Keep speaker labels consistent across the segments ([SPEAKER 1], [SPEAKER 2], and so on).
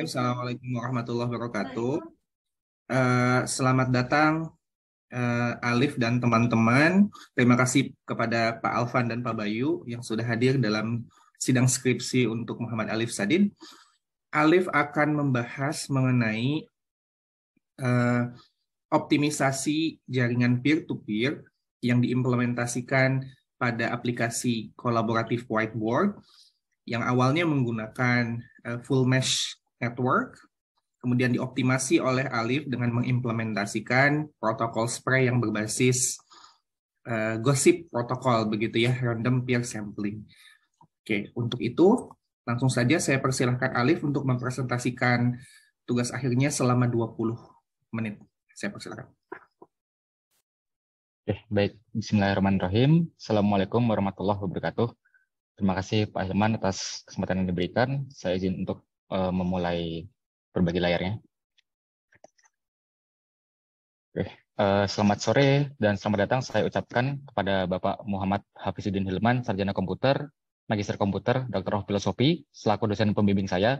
[SPEAKER 1] Bismillahirrahmanirrahim. Assalamualaikum warahmatullahi wabarakatuh. Uh, selamat datang uh, Alif dan teman-teman. Terima kasih kepada Pak Alvan dan Pak Bayu yang sudah hadir dalam sidang skripsi untuk Muhammad Alif Sadin. Alif akan membahas mengenai uh, optimisasi jaringan peer-to-peer yang diimplementasikan pada aplikasi kolaboratif whiteboard yang awalnya menggunakan full mesh network, kemudian dioptimasi oleh Alif dengan mengimplementasikan protokol spray yang berbasis uh, gosip protokol begitu ya, random peer sampling. Oke, untuk itu langsung saja saya persilahkan Alif untuk mempresentasikan tugas
[SPEAKER 2] akhirnya selama 20 menit. Saya persilahkan. Oke, baik. Bismillahirrahmanirrahim. Assalamualaikum warahmatullahi wabarakatuh. Terima kasih Pak Hilman atas kesempatan yang diberikan. Saya izin untuk uh, memulai berbagi layarnya. Oke, uh, selamat sore dan selamat datang saya ucapkan kepada Bapak Muhammad Hafizuddin Hilman, Sarjana Komputer, Magister Komputer, Doktor of Filosofi, selaku dosen pembimbing saya.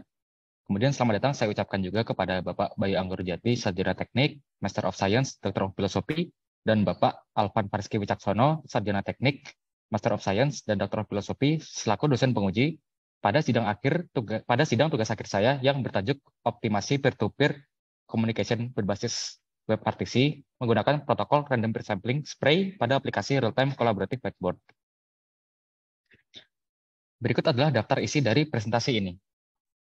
[SPEAKER 2] Kemudian selamat datang saya ucapkan juga kepada Bapak Bayu Anggur Jati, Sarjana Teknik, Master of Science, Doktor of Filosofi, dan Bapak Alvan Parski Wicaksono, Sarjana Teknik, Master of Science, dan Doktor of Filosofi, selaku dosen penguji pada sidang akhir tugas, pada sidang tugas akhir saya yang bertajuk optimasi peer-to-peer communication berbasis web Partisi menggunakan protokol random peer sampling spray pada aplikasi real-time collaborative whiteboard. Berikut adalah daftar isi dari presentasi ini.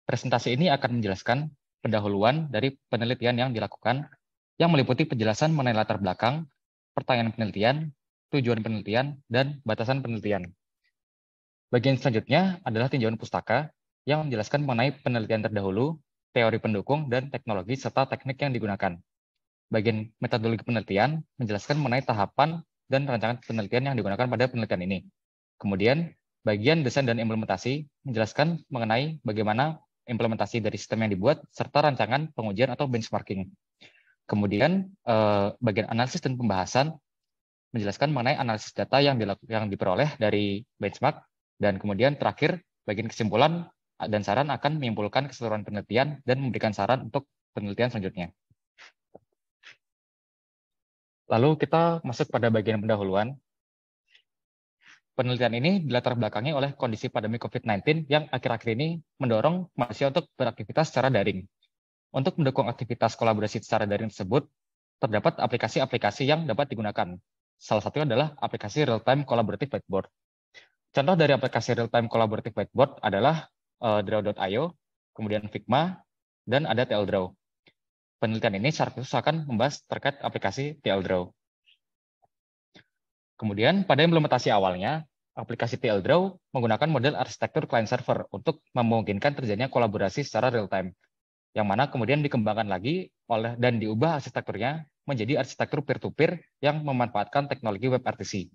[SPEAKER 2] Presentasi ini akan menjelaskan pendahuluan dari penelitian yang dilakukan, yang meliputi penjelasan mengenai latar belakang, pertanyaan penelitian, tujuan penelitian, dan batasan penelitian. Bagian selanjutnya adalah tinjauan pustaka yang menjelaskan mengenai penelitian terdahulu, teori pendukung, dan teknologi serta teknik yang digunakan. Bagian metodologi penelitian menjelaskan mengenai tahapan dan rancangan penelitian yang digunakan pada penelitian ini. Kemudian, bagian desain dan implementasi menjelaskan mengenai bagaimana implementasi dari sistem yang dibuat, serta rancangan pengujian atau benchmarking. Kemudian, eh, bagian analisis dan pembahasan menjelaskan mengenai analisis data yang, yang diperoleh dari benchmark dan kemudian terakhir, bagian kesimpulan dan saran akan menyimpulkan keseluruhan penelitian dan memberikan saran untuk penelitian selanjutnya. Lalu kita masuk pada bagian pendahuluan. Penelitian ini dilatar belakangi oleh kondisi pandemi COVID-19 yang akhir-akhir ini mendorong manusia untuk beraktivitas secara daring. Untuk mendukung aktivitas kolaborasi secara daring tersebut, terdapat aplikasi-aplikasi yang dapat digunakan. Salah satunya adalah aplikasi real-time collaborative whiteboard. Contoh dari aplikasi real-time collaborative whiteboard adalah uh, eh, draw.io, kemudian Figma, dan ada TlDraw. Penelitian ini secara khusus akan membahas terkait aplikasi TlDraw. Kemudian pada implementasi awalnya, aplikasi TlDraw menggunakan model arsitektur client-server untuk memungkinkan terjadinya kolaborasi secara real-time, yang mana kemudian dikembangkan lagi oleh dan diubah arsitekturnya menjadi arsitektur peer-to-peer -peer yang memanfaatkan teknologi WebRTC.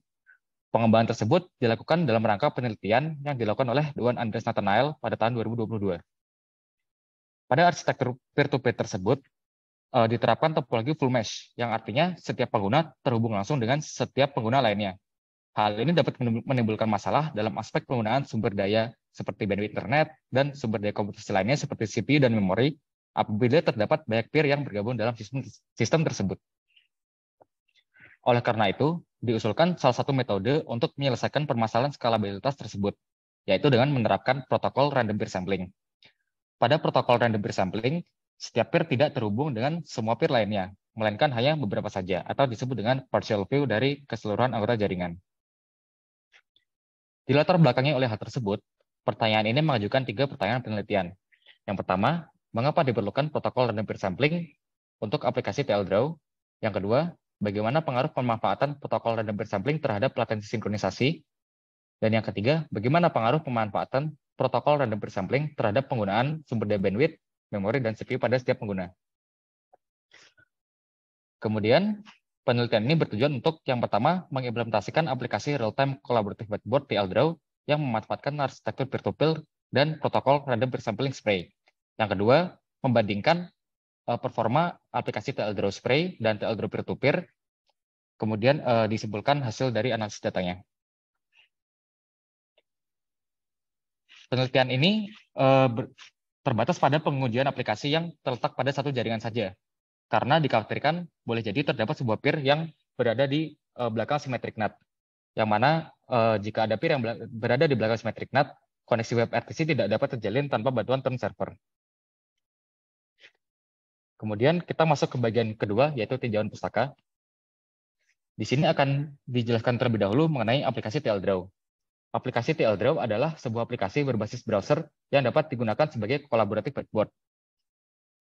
[SPEAKER 2] Pengembangan tersebut dilakukan dalam rangka penelitian yang dilakukan oleh Dewan Andres Nathanael pada tahun 2022. Pada arsitektur peer-to-peer tersebut, eh, diterapkan topologi full mesh, yang artinya setiap pengguna terhubung langsung dengan setiap pengguna lainnya. Hal ini dapat menimbulkan masalah dalam aspek penggunaan sumber daya seperti bandwidth internet dan sumber daya komputer lainnya seperti CPU dan memori apabila terdapat banyak peer yang bergabung dalam sistem tersebut. Oleh karena itu, diusulkan salah satu metode untuk menyelesaikan permasalahan skalabilitas tersebut, yaitu dengan menerapkan protokol random peer sampling. Pada protokol random peer sampling, setiap peer tidak terhubung dengan semua peer lainnya, melainkan hanya beberapa saja, atau disebut dengan partial view dari keseluruhan anggota jaringan. Dilatar belakangnya oleh hal tersebut, pertanyaan ini mengajukan tiga pertanyaan penelitian. Yang pertama, mengapa diperlukan protokol random peer sampling untuk aplikasi TL Draw? Yang kedua, bagaimana pengaruh pemanfaatan protokol random sampling terhadap latensi sinkronisasi, dan yang ketiga, bagaimana pengaruh pemanfaatan protokol random sampling terhadap penggunaan sumber daya bandwidth, memori, dan CPU pada setiap pengguna. Kemudian, penelitian ini bertujuan untuk yang pertama, mengimplementasikan aplikasi real-time collaborative whiteboard di yang memanfaatkan arsitektur peer-to-peer dan protokol random sampling spray. Yang kedua, membandingkan uh, performa aplikasi TL Draw Spray dan TL Draw Peer-to-Peer, kemudian uh, disimpulkan hasil dari analisis datanya. Penelitian ini uh, terbatas pada pengujian aplikasi yang terletak pada satu jaringan saja, karena dikhawatirkan boleh jadi terdapat sebuah peer yang berada di uh, belakang symmetric NAT, yang mana uh, jika ada peer yang berada di belakang symmetric NAT, koneksi web RTC tidak dapat terjalin tanpa bantuan turn server. Kemudian kita masuk ke bagian kedua, yaitu tinjauan pustaka. Di sini akan dijelaskan terlebih dahulu mengenai aplikasi TL Draw. Aplikasi TL Draw adalah sebuah aplikasi berbasis browser yang dapat digunakan sebagai kolaboratif whiteboard.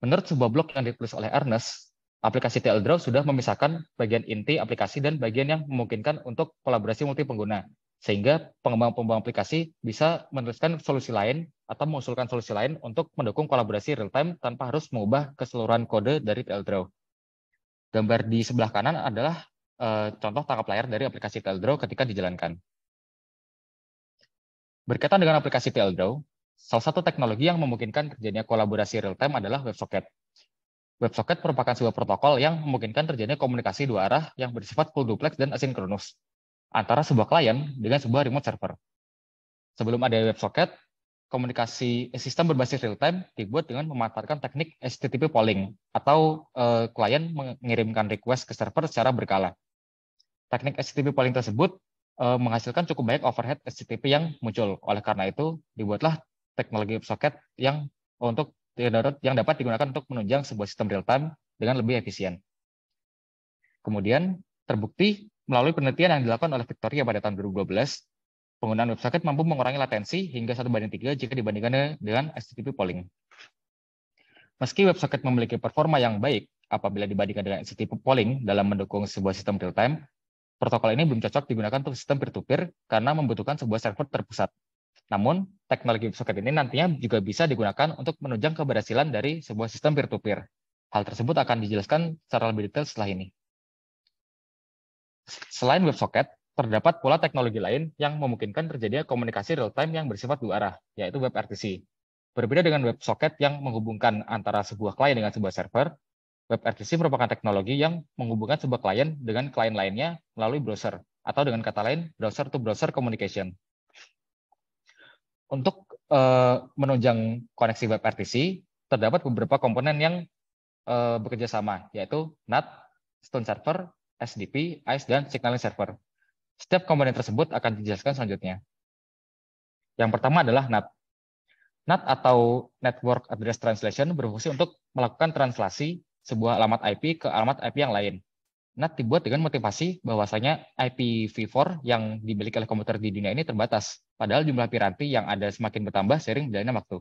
[SPEAKER 2] Menurut sebuah blog yang ditulis oleh Ernest, aplikasi TL Draw sudah memisahkan bagian inti aplikasi dan bagian yang memungkinkan untuk kolaborasi multi pengguna, sehingga pengembang-pengembang aplikasi bisa menuliskan solusi lain atau mengusulkan solusi lain untuk mendukung kolaborasi real-time tanpa harus mengubah keseluruhan kode dari TLDRAW. Gambar di sebelah kanan adalah uh, contoh tangkap layar dari aplikasi TLDRAW ketika dijalankan. Berkaitan dengan aplikasi TLDRAW, salah satu teknologi yang memungkinkan terjadinya kolaborasi real-time adalah WebSocket. WebSocket merupakan sebuah protokol yang memungkinkan terjadinya komunikasi dua arah yang bersifat full duplex dan asinkronus antara sebuah klien dengan sebuah remote server. Sebelum ada WebSocket, komunikasi sistem berbasis real time dibuat dengan memanfaatkan teknik HTTP polling atau eh, klien mengirimkan request ke server secara berkala. Teknik HTTP polling tersebut eh, menghasilkan cukup banyak overhead HTTP yang muncul. Oleh karena itu, dibuatlah teknologi socket yang untuk yang dapat digunakan untuk menunjang sebuah sistem real time dengan lebih efisien. Kemudian terbukti melalui penelitian yang dilakukan oleh Victoria pada tahun 2012 penggunaan web socket mampu mengurangi latensi hingga 1 banding 3 jika dibandingkan dengan HTTP polling. Meski WebSocket memiliki performa yang baik apabila dibandingkan dengan HTTP polling dalam mendukung sebuah sistem real-time, protokol ini belum cocok digunakan untuk sistem peer-to-peer -peer karena membutuhkan sebuah server terpusat. Namun, teknologi WebSocket ini nantinya juga bisa digunakan untuk menunjang keberhasilan dari sebuah sistem peer-to-peer. -peer. Hal tersebut akan dijelaskan secara lebih detail setelah ini. Selain WebSocket, terdapat pula teknologi lain yang memungkinkan terjadinya komunikasi real-time yang bersifat dua arah, yaitu WebRTC. Berbeda dengan WebSocket yang menghubungkan antara sebuah klien dengan sebuah server, WebRTC merupakan teknologi yang menghubungkan sebuah klien dengan klien lainnya melalui browser, atau dengan kata lain, browser-to-browser communication. Untuk uh, menunjang koneksi WebRTC, terdapat beberapa komponen yang uh, bekerja sama, yaitu NAT, Stone Server, SDP, ICE, dan Signaling Server. Setiap komponen tersebut akan dijelaskan selanjutnya. Yang pertama adalah NAT. NAT atau Network Address Translation berfungsi untuk melakukan translasi sebuah alamat IP ke alamat IP yang lain. NAT dibuat dengan motivasi bahwasanya IPv4 yang dimiliki oleh komputer di dunia ini terbatas, padahal jumlah piranti yang ada semakin bertambah sering berjalannya waktu.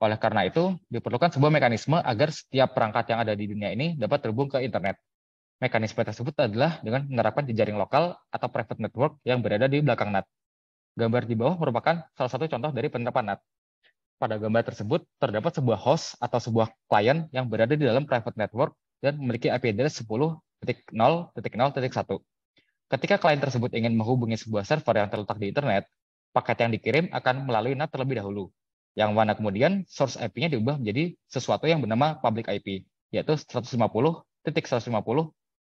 [SPEAKER 2] Oleh karena itu, diperlukan sebuah mekanisme agar setiap perangkat yang ada di dunia ini dapat terhubung ke internet. Mekanisme tersebut adalah dengan menerapkan jejaring lokal atau private network yang berada di belakang NAT. Gambar di bawah merupakan salah satu contoh dari penerapan NAT. Pada gambar tersebut, terdapat sebuah host atau sebuah klien yang berada di dalam private network dan memiliki IP address 10.0.0.1. Ketika klien tersebut ingin menghubungi sebuah server yang terletak di internet, paket yang dikirim akan melalui NAT terlebih dahulu, yang mana kemudian source IP-nya diubah menjadi sesuatu yang bernama public IP, yaitu 150 150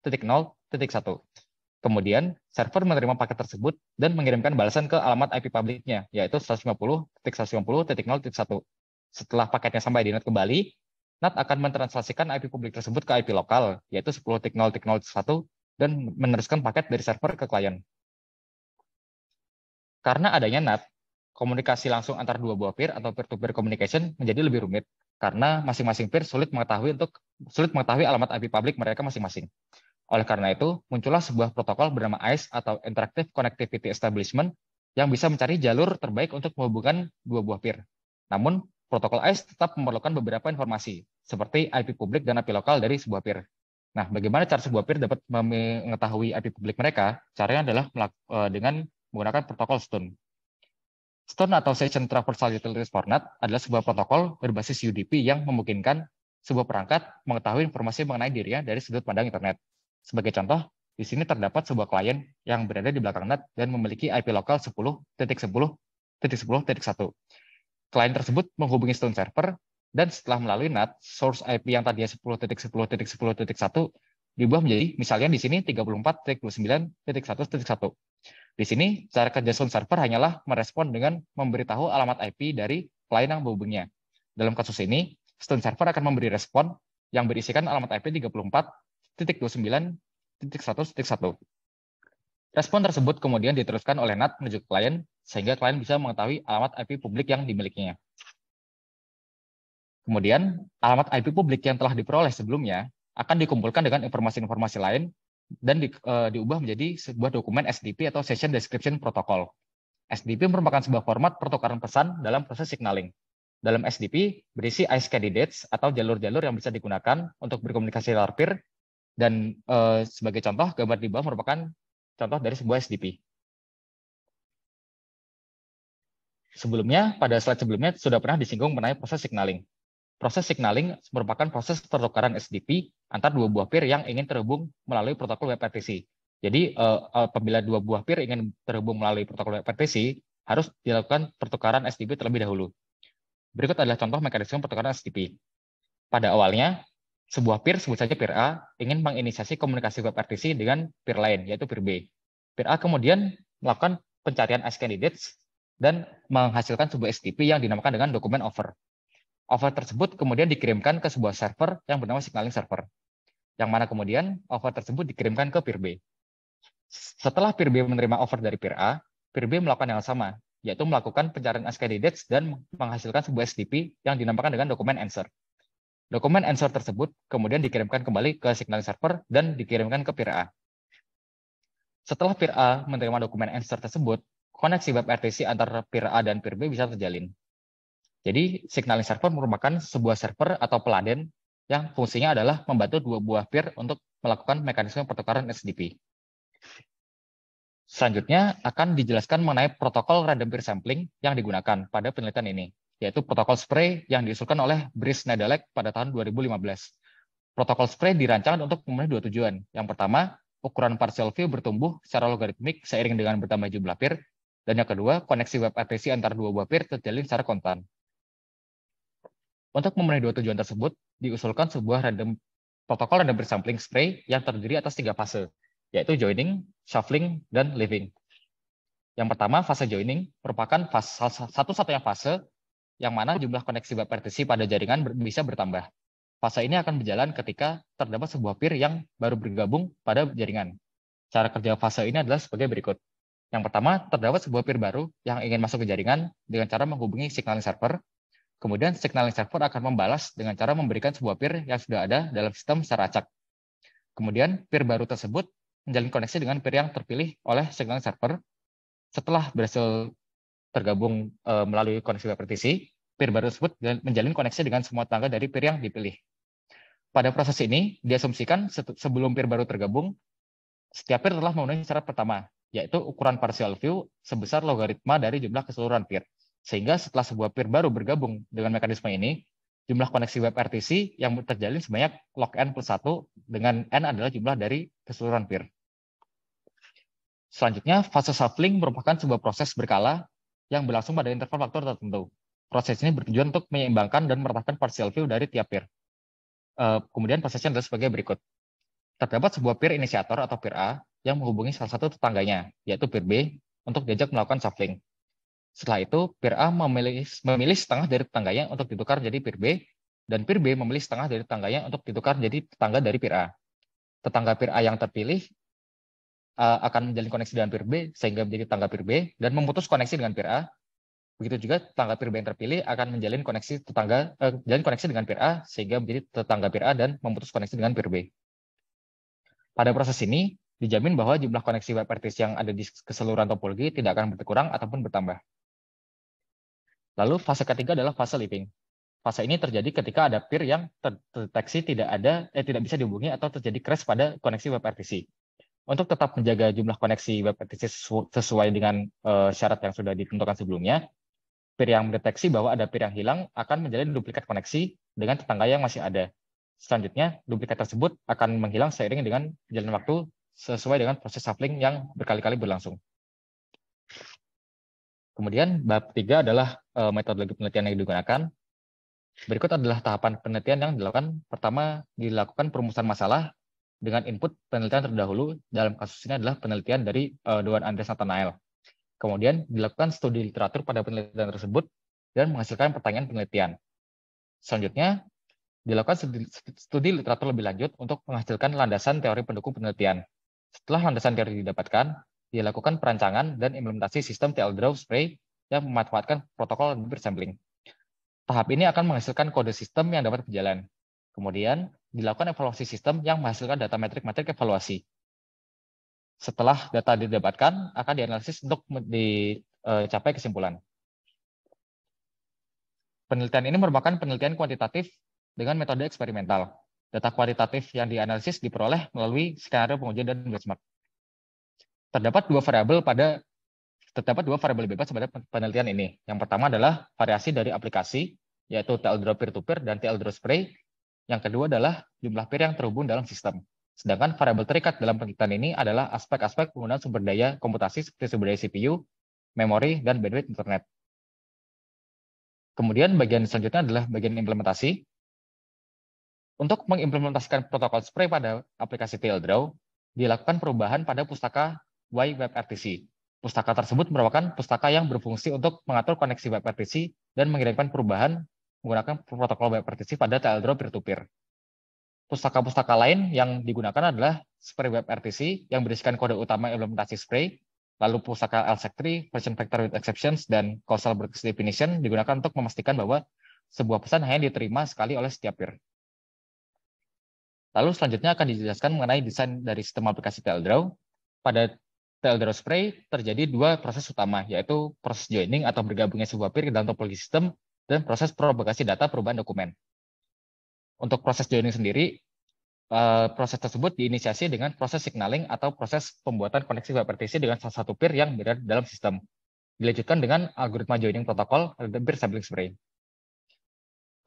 [SPEAKER 2] titik titik satu Kemudian, server menerima paket tersebut dan mengirimkan balasan ke alamat IP publiknya, yaitu 150.150.0.1. Setelah paketnya sampai di NAT kembali, NAT akan mentranslasikan IP publik tersebut ke IP lokal, yaitu 10.0.0.1, dan meneruskan paket dari server ke klien. Karena adanya NAT, komunikasi langsung antar dua buah peer atau peer-to-peer -peer communication menjadi lebih rumit karena masing-masing peer sulit mengetahui untuk sulit mengetahui alamat IP publik mereka masing-masing. Oleh karena itu, muncullah sebuah protokol bernama ICE atau Interactive Connectivity Establishment yang bisa mencari jalur terbaik untuk menghubungkan dua buah peer. Namun, protokol ICE tetap memerlukan beberapa informasi, seperti IP publik dan IP lokal dari sebuah peer. Nah, bagaimana cara sebuah peer dapat mengetahui IP publik mereka? Caranya adalah eh, dengan menggunakan protokol STONE. STONE atau Session Traversal Utilities Format adalah sebuah protokol berbasis UDP yang memungkinkan sebuah perangkat mengetahui informasi mengenai dirinya dari sudut pandang internet, sebagai contoh, di sini terdapat sebuah klien yang berada di belakang NAT dan memiliki IP lokal 10.10.10.1. Klien tersebut menghubungi Stone Server dan setelah melalui NAT, source IP yang tadinya 10.10.10.1 diubah menjadi misalnya di sini 34.29.1.1. Di sini, cara kerja Stone Server hanyalah merespon dengan memberitahu alamat IP dari klien yang menghubunginya. Dalam kasus ini, Stone Server akan memberi respon yang berisikan alamat IP titik 29, titik titik 1. Respon tersebut kemudian diteruskan oleh NAT menuju klien, sehingga klien bisa mengetahui alamat IP publik yang dimilikinya. Kemudian, alamat IP publik yang telah diperoleh sebelumnya akan dikumpulkan dengan informasi-informasi lain dan di, e, diubah menjadi sebuah dokumen SDP atau Session Description Protocol. SDP merupakan sebuah format pertukaran pesan dalam proses signaling. Dalam SDP berisi ICE candidates atau jalur-jalur yang bisa digunakan untuk berkomunikasi larpir dan uh, sebagai contoh, gambar di bawah merupakan contoh dari sebuah SDP. Sebelumnya, pada slide sebelumnya sudah pernah disinggung mengenai proses signaling. Proses signaling merupakan proses pertukaran SDP antar dua buah peer yang ingin terhubung melalui protokol WebRTC. Jadi, uh, apabila dua buah peer ingin terhubung melalui protokol WebRTC, harus dilakukan pertukaran SDP terlebih dahulu. Berikut adalah contoh mekanisme pertukaran SDP. Pada awalnya, sebuah peer, sebut saja peer A, ingin menginisiasi komunikasi web RTC dengan peer lain, yaitu peer B. Peer A kemudian melakukan pencarian as candidates dan menghasilkan sebuah STP yang dinamakan dengan dokumen offer. Offer tersebut kemudian dikirimkan ke sebuah server yang bernama signaling server, yang mana kemudian offer tersebut dikirimkan ke peer B. Setelah peer B menerima offer dari peer A, peer B melakukan yang sama, yaitu melakukan pencarian as candidates dan menghasilkan sebuah STP yang dinamakan dengan dokumen answer Dokumen answer tersebut kemudian dikirimkan kembali ke signaling server dan dikirimkan ke peer A. Setelah peer A menerima dokumen answer tersebut, koneksi web RTC antara peer A dan peer B bisa terjalin. Jadi, signaling server merupakan sebuah server atau peladen yang fungsinya adalah membantu dua buah peer untuk melakukan mekanisme pertukaran SDP. Selanjutnya akan dijelaskan mengenai protokol random peer sampling yang digunakan pada penelitian ini yaitu protokol spray yang diusulkan oleh Brice Nedelec pada tahun 2015. Protokol spray dirancang untuk memenuhi dua tujuan. Yang pertama, ukuran parcel view bertumbuh secara logaritmik seiring dengan bertambah jumlah peer, dan yang kedua, koneksi web RPC antara dua buah peer terjalin secara kontan. Untuk memenuhi dua tujuan tersebut, diusulkan sebuah random protokol random sampling spray yang terdiri atas tiga fase, yaitu joining, shuffling, dan leaving. Yang pertama, fase joining merupakan satu-satunya fase yang mana jumlah koneksi web RTC pada jaringan bisa bertambah. Fase ini akan berjalan ketika terdapat sebuah peer yang baru bergabung pada jaringan. Cara kerja fase ini adalah sebagai berikut. Yang pertama, terdapat sebuah peer baru yang ingin masuk ke jaringan dengan cara menghubungi signaling server. Kemudian signaling server akan membalas dengan cara memberikan sebuah peer yang sudah ada dalam sistem secara acak. Kemudian peer baru tersebut menjalin koneksi dengan peer yang terpilih oleh signaling server. Setelah berhasil tergabung e, melalui koneksi web RTC, peer baru tersebut menjalin koneksi dengan semua tangga dari peer yang dipilih. Pada proses ini, diasumsikan sebelum peer baru tergabung, setiap peer telah memenuhi syarat pertama, yaitu ukuran partial view sebesar logaritma dari jumlah keseluruhan peer. Sehingga setelah sebuah peer baru bergabung dengan mekanisme ini, jumlah koneksi web RTC yang terjalin sebanyak log n plus 1 dengan n adalah jumlah dari keseluruhan peer. Selanjutnya, fase shuffling merupakan sebuah proses berkala yang berlangsung pada interval waktu tertentu. Proses ini bertujuan untuk menyeimbangkan dan meratakan partial view dari tiap peer. Eh, kemudian prosesnya adalah sebagai berikut. Terdapat sebuah peer inisiator atau peer A yang menghubungi salah satu tetangganya, yaitu peer B, untuk diajak melakukan shuffling. Setelah itu, peer A memilih, memilih setengah dari tetangganya untuk ditukar jadi peer B, dan peer B memilih setengah dari tetangganya untuk ditukar jadi tetangga dari peer A. Tetangga peer A yang terpilih uh, akan menjalin koneksi dengan peer B sehingga menjadi tangga peer B dan memutus koneksi dengan peer A. Begitu juga tangga peer B yang terpilih akan menjalin koneksi tetangga uh, menjalin koneksi dengan peer A sehingga menjadi tetangga peer A dan memutus koneksi dengan peer B. Pada proses ini dijamin bahwa jumlah koneksi web vertex yang ada di keseluruhan topologi tidak akan berkurang ataupun bertambah. Lalu fase ketiga adalah fase living. Fase ini terjadi ketika ada peer yang terdeteksi tidak ada eh tidak bisa dihubungi atau terjadi crash pada koneksi web RTC untuk tetap menjaga jumlah koneksi web sesuai dengan uh, syarat yang sudah ditentukan sebelumnya, peer yang mendeteksi bahwa ada peer yang hilang akan menjalin duplikat koneksi dengan tetangga yang masih ada. Selanjutnya, duplikat tersebut akan menghilang seiring dengan jalan waktu sesuai dengan proses sampling yang berkali-kali berlangsung. Kemudian, bab tiga adalah uh, metodologi penelitian yang digunakan. Berikut adalah tahapan penelitian yang dilakukan. Pertama, dilakukan perumusan masalah dengan input penelitian terdahulu dalam kasus ini adalah penelitian dari uh, Dewan Andres Nathanael. Kemudian dilakukan studi literatur pada penelitian tersebut dan menghasilkan pertanyaan penelitian. Selanjutnya, dilakukan studi, studi literatur lebih lanjut untuk menghasilkan landasan teori pendukung penelitian. Setelah landasan teori didapatkan, dilakukan perancangan dan implementasi sistem TL Draw Spray yang memanfaatkan protokol sampling. Tahap ini akan menghasilkan kode sistem yang dapat berjalan. Kemudian, dilakukan evaluasi sistem yang menghasilkan data metrik-metrik evaluasi. Setelah data didapatkan, akan dianalisis untuk dicapai e, kesimpulan. Penelitian ini merupakan penelitian kuantitatif dengan metode eksperimental. Data kualitatif yang dianalisis diperoleh melalui skenario pengujian dan benchmark. Terdapat dua variabel pada terdapat dua variabel bebas pada penelitian ini. Yang pertama adalah variasi dari aplikasi, yaitu TL Draw Peer-to-Peer dan TL Draw Spray, yang kedua adalah jumlah peer yang terhubung dalam sistem. Sedangkan variabel terikat dalam penelitian ini adalah aspek-aspek penggunaan sumber daya komputasi seperti sumber daya CPU, memori, dan bandwidth internet. Kemudian bagian selanjutnya adalah bagian implementasi. Untuk mengimplementasikan protokol Spray pada aplikasi TLDRAW, dilakukan perubahan pada pustaka WebRTC. Pustaka tersebut merupakan pustaka yang berfungsi untuk mengatur koneksi WebRTC dan mengirimkan perubahan menggunakan protokol web RTC pada Draw peer-to-peer. Pustaka-pustaka lain yang digunakan adalah Spray Web RTC yang berisikan kode utama implementasi Spray, lalu pustaka LSEC3, Version Vector with Exceptions, dan Causal Breaks Definition digunakan untuk memastikan bahwa sebuah pesan hanya diterima sekali oleh setiap peer. Lalu selanjutnya akan dijelaskan mengenai desain dari sistem aplikasi Draw. Pada Draw Spray terjadi dua proses utama, yaitu proses joining atau bergabungnya sebuah peer ke dalam topologi sistem dan proses propagasi data perubahan dokumen. Untuk proses joining sendiri, eh, proses tersebut diinisiasi dengan proses signaling atau proses pembuatan koneksi web RTC dengan salah satu peer yang berada dalam sistem. Dilanjutkan dengan algoritma joining protokol atau peer sampling spray.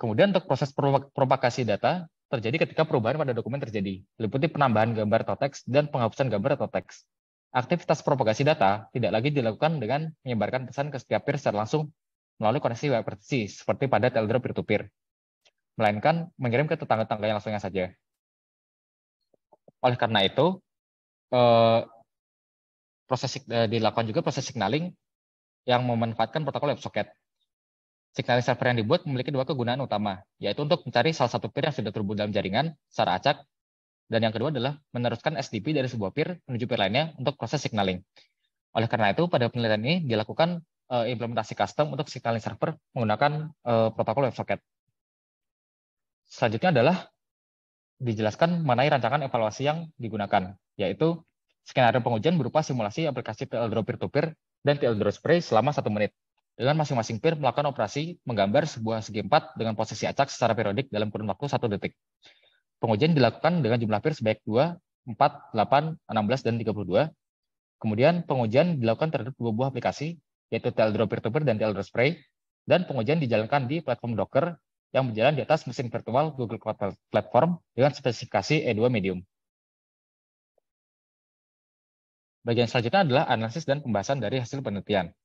[SPEAKER 2] Kemudian untuk proses propagasi data terjadi ketika perubahan pada dokumen terjadi, meliputi penambahan gambar atau teks dan penghapusan gambar atau teks. Aktivitas propagasi data tidak lagi dilakukan dengan menyebarkan pesan ke setiap peer secara langsung melalui koneksi web proxy seperti pada Telegram peer-to-peer, melainkan mengirim ke tetangga tetangga yang langsungnya saja. Oleh karena itu, eh, proses eh, dilakukan juga proses signaling yang memanfaatkan protokol WebSocket. Signaling server yang dibuat memiliki dua kegunaan utama, yaitu untuk mencari salah satu peer yang sudah terhubung dalam jaringan secara acak, dan yang kedua adalah meneruskan SDP dari sebuah peer menuju peer lainnya untuk proses signaling. Oleh karena itu, pada penelitian ini dilakukan uh, implementasi custom untuk signaling server menggunakan uh, protokol WebSocket. Selanjutnya adalah dijelaskan mengenai rancangan evaluasi yang digunakan, yaitu skenario pengujian berupa simulasi aplikasi tl Draw peer peer-to-peer dan tl Draw spray selama satu menit, dengan masing-masing peer melakukan operasi menggambar sebuah segi empat dengan posisi acak secara periodik dalam kurun waktu satu detik. Pengujian dilakukan dengan jumlah peer sebaik 2, 4, 8, 16, dan 32. Kemudian pengujian dilakukan terhadap dua buah aplikasi yaitu Teldro Peer-to-Peer dan Teldro Spray, dan pengujian dijalankan di platform Docker yang berjalan di atas mesin virtual Google Cloud Platform dengan spesifikasi E2 Medium. Bagian selanjutnya adalah analisis dan pembahasan dari hasil penelitian.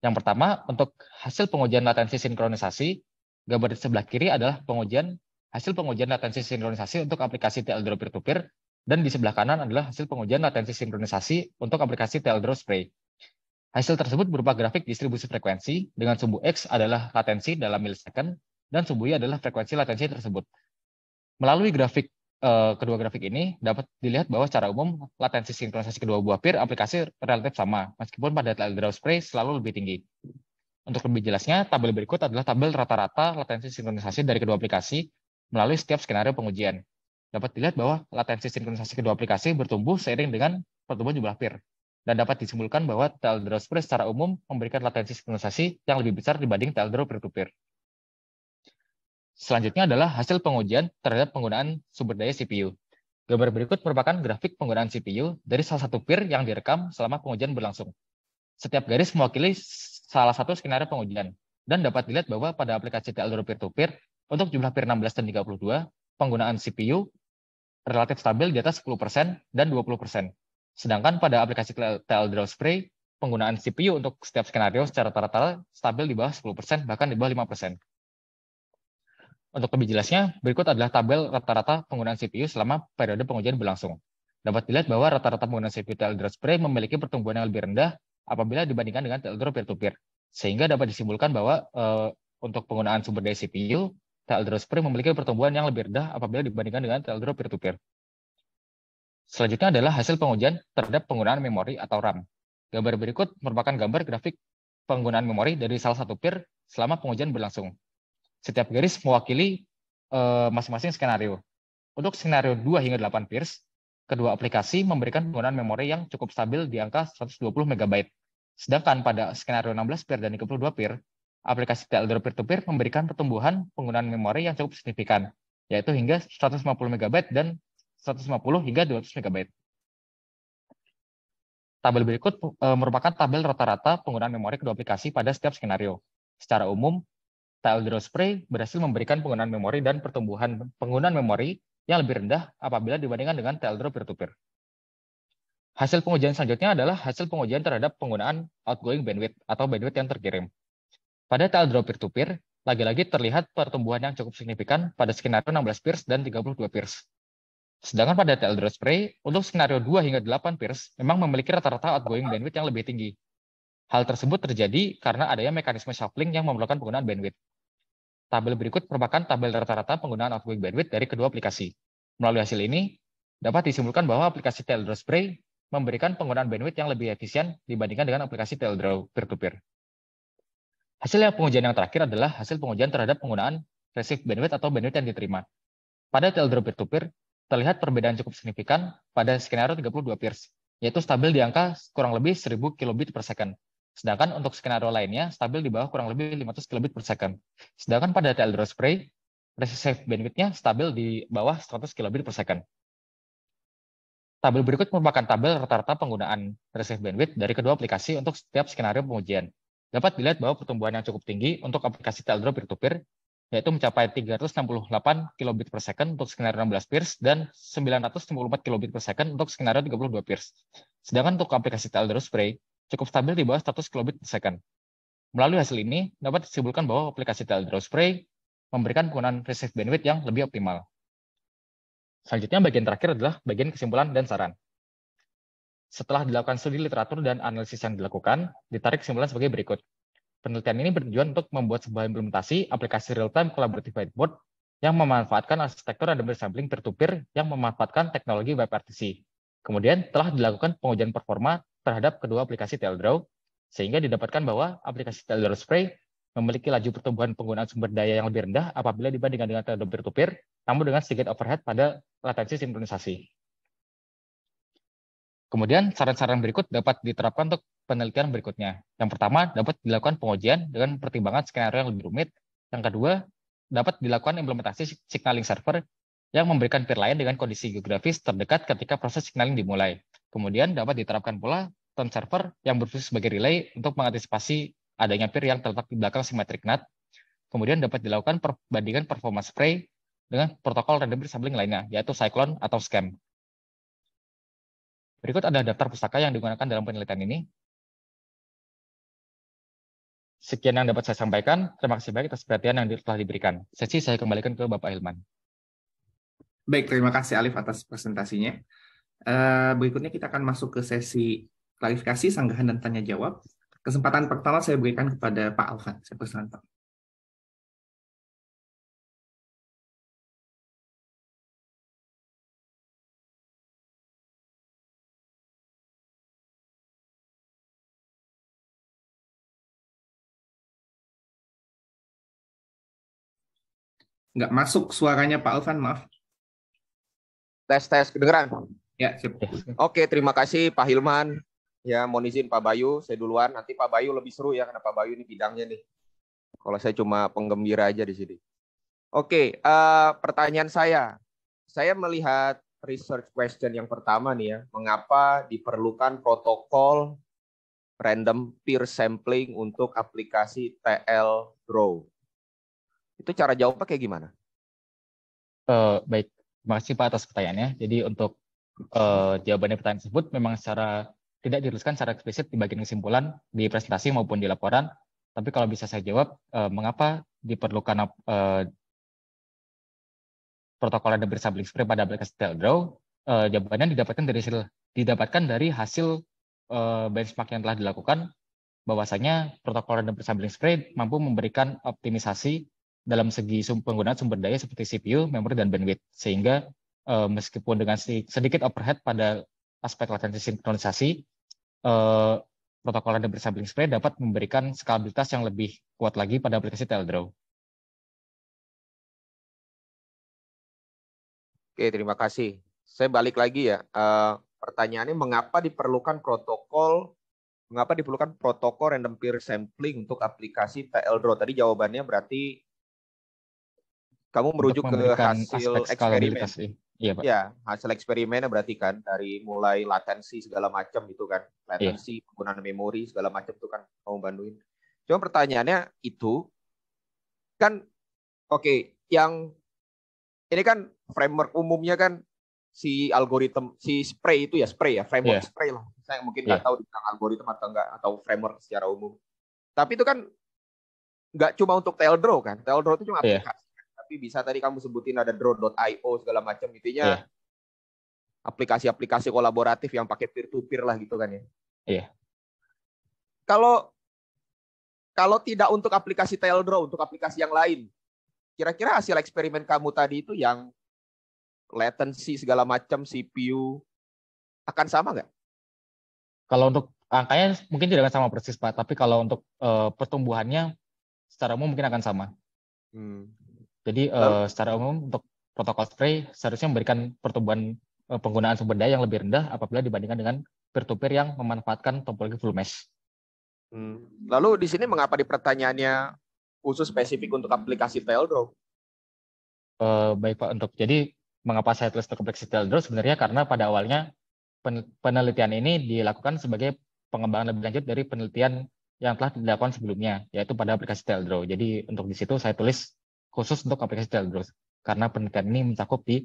[SPEAKER 2] Yang pertama, untuk hasil pengujian latensi sinkronisasi, gambar di sebelah kiri adalah pengujian hasil pengujian latensi sinkronisasi untuk aplikasi Teldro Peer-to-Peer, dan di sebelah kanan adalah hasil pengujian latensi sinkronisasi untuk aplikasi Teldro Spray. Hasil tersebut berupa grafik distribusi frekuensi dengan sumbu X adalah latensi dalam milisecond dan sumbu Y adalah frekuensi latensi tersebut. Melalui grafik eh, kedua grafik ini dapat dilihat bahwa secara umum latensi sinkronisasi kedua buah peer aplikasi relatif sama meskipun pada draw spray selalu lebih tinggi. Untuk lebih jelasnya, tabel berikut adalah tabel rata-rata latensi sinkronisasi dari kedua aplikasi melalui setiap skenario pengujian. Dapat dilihat bahwa latensi sinkronisasi kedua aplikasi bertumbuh seiring dengan pertumbuhan jumlah peer dan dapat disimpulkan bahwa TLDRO Express secara umum memberikan latensi sinkronisasi yang lebih besar dibanding TLDRO peer-to-peer. Selanjutnya adalah hasil pengujian terhadap penggunaan sumber daya CPU. Gambar berikut merupakan grafik penggunaan CPU dari salah satu peer yang direkam selama pengujian berlangsung. Setiap garis mewakili salah satu skenario pengujian, dan dapat dilihat bahwa pada aplikasi TLDRO peer-to-peer, untuk jumlah peer 16 dan 32, penggunaan CPU relatif stabil di atas 10% dan 20%. Sedangkan pada aplikasi TL Spray, penggunaan CPU untuk setiap skenario secara rata-rata stabil di bawah 10%, bahkan di bawah 5%. Untuk lebih jelasnya, berikut adalah tabel rata-rata penggunaan CPU selama periode pengujian berlangsung. Dapat dilihat bahwa rata-rata penggunaan CPU TL Spray memiliki pertumbuhan yang lebih rendah apabila dibandingkan dengan TL peer-to-peer, sehingga dapat disimpulkan bahwa uh, untuk penggunaan sumber daya CPU, TL Spray memiliki pertumbuhan yang lebih rendah apabila dibandingkan dengan TL peer-to-peer. Selanjutnya adalah hasil pengujian terhadap penggunaan memori atau RAM. Gambar berikut merupakan gambar grafik penggunaan memori dari salah satu peer selama pengujian berlangsung. Setiap garis mewakili eh, masing-masing e, skenario. Untuk skenario 2 hingga 8 peers, kedua aplikasi memberikan penggunaan memori yang cukup stabil di angka 120 MB. Sedangkan pada skenario 16 peer dan 32 peer, aplikasi Teldor peer-to-peer memberikan pertumbuhan penggunaan memori yang cukup signifikan, yaitu hingga 150 MB dan 150 hingga 200 MB. Tabel berikut e, merupakan tabel rata-rata penggunaan memori kedua aplikasi pada setiap skenario. Secara umum, Draw Spray berhasil memberikan penggunaan memori dan pertumbuhan penggunaan memori yang lebih rendah apabila dibandingkan dengan Draw peer-to-peer. Hasil pengujian selanjutnya adalah hasil pengujian terhadap penggunaan outgoing bandwidth atau bandwidth yang terkirim. Pada Draw peer-to-peer, lagi-lagi terlihat pertumbuhan yang cukup signifikan pada skenario 16 peers dan 32 peers. Sedangkan pada The Elder Spray, untuk skenario 2 hingga 8 peers memang memiliki rata-rata outgoing bandwidth yang lebih tinggi. Hal tersebut terjadi karena adanya mekanisme shuffling yang memerlukan penggunaan bandwidth. Tabel berikut merupakan tabel rata-rata penggunaan outgoing bandwidth dari kedua aplikasi. Melalui hasil ini, dapat disimpulkan bahwa aplikasi Elder Spray memberikan penggunaan bandwidth yang lebih efisien dibandingkan dengan aplikasi Teldraw peer-to-peer. Hasil yang pengujian yang terakhir adalah hasil pengujian terhadap penggunaan receive bandwidth atau bandwidth yang diterima. Pada Teldraw peer-to-peer, terlihat perbedaan cukup signifikan pada skenario 32 peers, yaitu stabil di angka kurang lebih 1000 kilobit per second. Sedangkan untuk skenario lainnya, stabil di bawah kurang lebih 500 kilobit per second. Sedangkan pada data Draw Spray, resistive bandwidth-nya stabil di bawah 100 kilobit per second. Tabel berikut merupakan tabel rata-rata penggunaan resistive bandwidth dari kedua aplikasi untuk setiap skenario pengujian. Dapat dilihat bahwa pertumbuhan yang cukup tinggi untuk aplikasi Teldro peer-to-peer yaitu mencapai 368 kilobit per second untuk skenario 16 peers dan 964 kilobit per second untuk skenario 32 peers. Sedangkan untuk aplikasi Eldorado Spray cukup stabil di bawah 100 kilobit per second. Melalui hasil ini dapat disimpulkan bahwa aplikasi Eldorado Spray memberikan penggunaan receive bandwidth yang lebih optimal. Selanjutnya bagian terakhir adalah bagian kesimpulan dan saran. Setelah dilakukan studi literatur dan analisis yang dilakukan, ditarik kesimpulan sebagai berikut. Penelitian ini bertujuan untuk membuat sebuah implementasi aplikasi real-time collaborative whiteboard yang memanfaatkan arsitektur random sampling tertupir yang memanfaatkan teknologi WebRTC. Kemudian telah dilakukan pengujian performa terhadap kedua aplikasi Teldraw, sehingga didapatkan bahwa aplikasi Teldraw Spray memiliki laju pertumbuhan penggunaan sumber daya yang lebih rendah apabila dibandingkan dengan Teldraw peer-to-peer, namun dengan sedikit overhead pada latensi sinkronisasi. Kemudian saran-saran berikut dapat diterapkan untuk penelitian berikutnya. Yang pertama, dapat dilakukan pengujian dengan pertimbangan skenario yang lebih rumit. Yang kedua, dapat dilakukan implementasi signaling server yang memberikan peer lain dengan kondisi geografis terdekat ketika proses signaling dimulai. Kemudian dapat diterapkan pula turn server yang berfungsi sebagai relay untuk mengantisipasi adanya peer yang terletak di belakang symmetric NAT. Kemudian dapat dilakukan perbandingan performa spray dengan protokol random sampling lainnya, yaitu Cyclone atau SCAM. Berikut ada daftar pustaka yang digunakan dalam penelitian ini. Sekian yang dapat saya sampaikan. Terima kasih banyak atas perhatian yang telah diberikan. Sesi saya kembalikan ke Bapak Hilman.
[SPEAKER 1] Baik, terima kasih Alif atas presentasinya.
[SPEAKER 2] Eh, berikutnya kita akan
[SPEAKER 3] masuk ke sesi klarifikasi, sanggahan, dan tanya jawab. Kesempatan pertama saya berikan kepada Pak Alvan. Saya persilakan Nggak masuk suaranya Pak Alvan, maaf. Tes, tes, kedengeran? Ya, siap. Ya. Oke, terima
[SPEAKER 1] kasih Pak Hilman. Ya, mohon izin Pak Bayu, saya duluan. Nanti Pak Bayu lebih seru ya, karena Pak Bayu ini bidangnya nih. Kalau saya cuma penggembira aja di sini. Oke, uh, pertanyaan saya. Saya melihat research question yang pertama nih ya. Mengapa diperlukan protokol random peer sampling untuk aplikasi TL Draw? Itu cara jawabnya kayak gimana?
[SPEAKER 2] Uh, baik, terima kasih Pak atas pertanyaannya. Jadi untuk uh, jawabannya pertanyaan tersebut memang secara tidak dituliskan secara eksplisit di bagian kesimpulan di presentasi maupun di laporan. Tapi kalau bisa saya jawab, uh, mengapa diperlukan uh, protokol ada bersubling spray pada aplikasi Teldraw? Uh, jawabannya didapatkan dari hasil didapatkan dari hasil uh, benchmark yang telah dilakukan bahwasanya protokol random sampling spray mampu memberikan optimisasi dalam segi penggunaan sumber daya seperti CPU, memori, dan bandwidth. Sehingga uh, meskipun dengan sedikit overhead pada aspek latensi sinkronisasi, uh, eh, protokol random sampling spray dapat memberikan skalabilitas yang lebih kuat lagi pada aplikasi Teldraw.
[SPEAKER 3] Oke, terima kasih. Saya balik lagi ya. Uh, pertanyaannya, mengapa
[SPEAKER 1] diperlukan protokol mengapa diperlukan protokol random peer sampling untuk aplikasi TL Draw? Tadi jawabannya berarti kamu merujuk ke hasil eksperimen. Iya, Ya, hasil eksperimennya berarti kan dari mulai latensi segala macam itu kan, iya. latensi iya. penggunaan memori segala macam itu kan kamu bantuin. Cuma pertanyaannya itu kan oke, okay, yang ini kan framework umumnya kan si algoritma si spray itu ya spray ya, framework yeah. spray lah. Saya mungkin nggak yeah. tahu tentang algoritma atau enggak atau framework secara umum. Tapi itu kan nggak cuma untuk Teldro kan. Teldro itu cuma iya. aplikasi tapi bisa tadi kamu sebutin ada drone.io segala macam intinya gitu yeah. aplikasi-aplikasi kolaboratif yang pakai peer to peer lah gitu kan ya. Iya. Yeah. Kalau kalau tidak untuk aplikasi tail drone untuk aplikasi yang lain, kira-kira hasil eksperimen kamu tadi itu yang latency segala macam CPU akan sama nggak?
[SPEAKER 2] Kalau untuk angkanya mungkin tidak akan sama persis pak, tapi kalau untuk uh, pertumbuhannya secara umum mungkin akan sama. Hmm. Jadi uh, secara umum untuk protokol spray seharusnya memberikan pertumbuhan uh, penggunaan sumber daya yang lebih rendah apabila dibandingkan dengan peer-to-peer yang memanfaatkan topologi full mesh.
[SPEAKER 1] Hmm. Lalu di sini mengapa di pertanyaannya khusus spesifik untuk aplikasi Teldro?
[SPEAKER 2] Uh, baik Pak, untuk jadi mengapa saya tulis untuk aplikasi Teldro sebenarnya karena pada awalnya penelitian ini dilakukan sebagai pengembangan lebih lanjut dari penelitian yang telah dilakukan sebelumnya, yaitu pada aplikasi Teldro. Jadi untuk di situ saya tulis khusus untuk aplikasi Tailgrowth karena penelitian ini mencakup di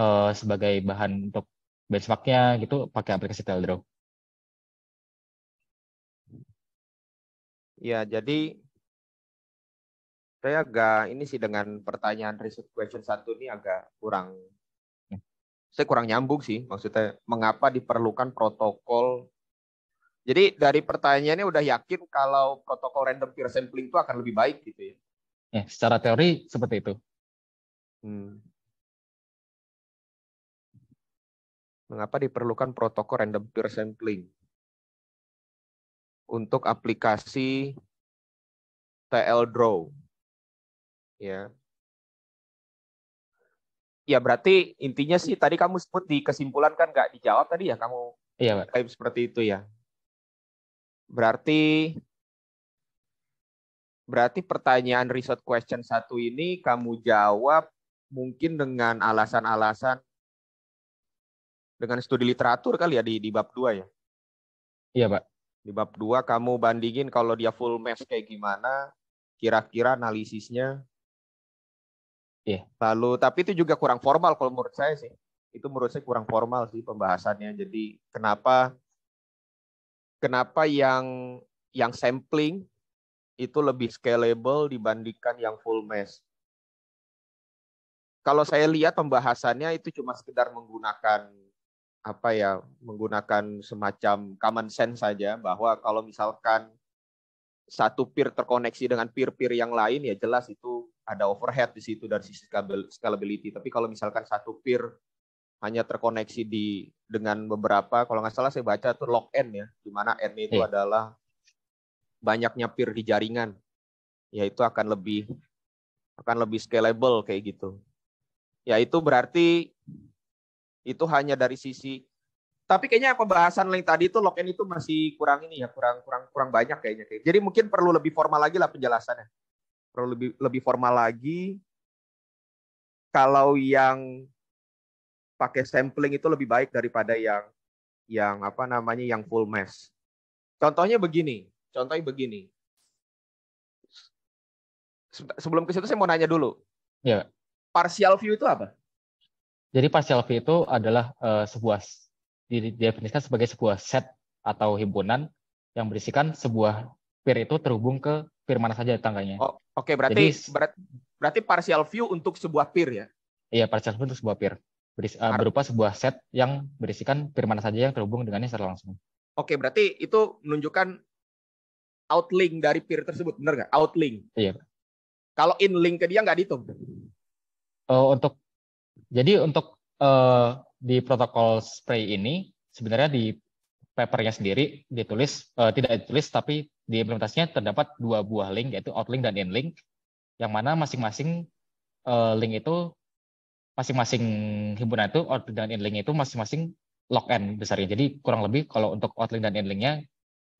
[SPEAKER 2] uh, sebagai bahan untuk benchmarknya gitu pakai aplikasi
[SPEAKER 3] Taildraw. Ya, jadi saya agak ini sih dengan pertanyaan research question satu ini
[SPEAKER 1] agak kurang hmm. saya kurang nyambung sih maksudnya mengapa diperlukan protokol jadi dari pertanyaannya udah yakin kalau protokol random peer
[SPEAKER 3] sampling itu akan lebih baik gitu ya
[SPEAKER 2] Ya, secara teori seperti itu.
[SPEAKER 3] Hmm. Mengapa diperlukan protokol random peer sampling untuk aplikasi TL Draw? Ya.
[SPEAKER 1] Ya berarti intinya sih tadi kamu sebut di kesimpulan kan nggak dijawab tadi ya kamu Iya, Pak. seperti itu ya. Berarti Berarti pertanyaan riset question satu ini kamu jawab mungkin dengan alasan-alasan dengan studi literatur kali ya di, di bab 2 ya? Iya, Pak. Di bab 2 kamu bandingin kalau dia full mesh kayak gimana, kira-kira analisisnya. Iya. Lalu, tapi itu juga kurang formal kalau menurut saya sih. Itu menurut saya kurang formal sih pembahasannya. Jadi kenapa kenapa yang yang sampling itu lebih scalable dibandingkan yang full mesh. Kalau saya lihat pembahasannya itu cuma sekedar menggunakan apa ya, menggunakan semacam common sense saja bahwa kalau misalkan satu peer terkoneksi dengan peer-peer yang lain ya jelas itu ada overhead di situ dari sisi scalability. Tapi kalau misalkan satu peer hanya terkoneksi di dengan beberapa, kalau nggak salah saya baca itu log n ya, di mana n itu yeah. adalah banyaknya peer di jaringan, ya itu akan lebih akan lebih scalable kayak gitu. Ya itu berarti itu hanya dari sisi tapi kayaknya pembahasan link tadi itu login itu masih kurang ini ya kurang kurang kurang banyak kayaknya jadi mungkin perlu lebih formal lagi lah penjelasannya perlu lebih lebih formal lagi kalau yang pakai sampling itu lebih baik daripada yang yang apa namanya yang full mesh contohnya begini Contohnya begini. Sebelum ke situ saya mau nanya dulu. Ya. Partial view itu
[SPEAKER 2] apa? Jadi partial view itu adalah uh, sebuah didefinisikan sebagai sebuah set atau himpunan yang berisikan sebuah peer itu terhubung ke peer mana saja tangganya. Oh, Oke, okay. berarti Jadi, berarti partial view untuk sebuah peer ya? Iya, partial view untuk sebuah peer. Beris, uh, berupa sebuah set yang berisikan peer mana saja yang terhubung dengannya secara langsung.
[SPEAKER 1] Oke, berarti itu menunjukkan outlink dari peer tersebut, benar nggak? Outlink. Iya. Kalau inlink ke dia nggak dihitung.
[SPEAKER 2] Oh, untuk jadi untuk uh, di protokol spray ini sebenarnya di papernya sendiri ditulis uh, tidak ditulis tapi di implementasinya terdapat dua buah link yaitu outlink dan inlink yang mana masing-masing uh, link itu masing-masing himpunan itu outlink dan inlink itu masing-masing log n besarnya. Jadi kurang lebih kalau untuk outlink dan inlinknya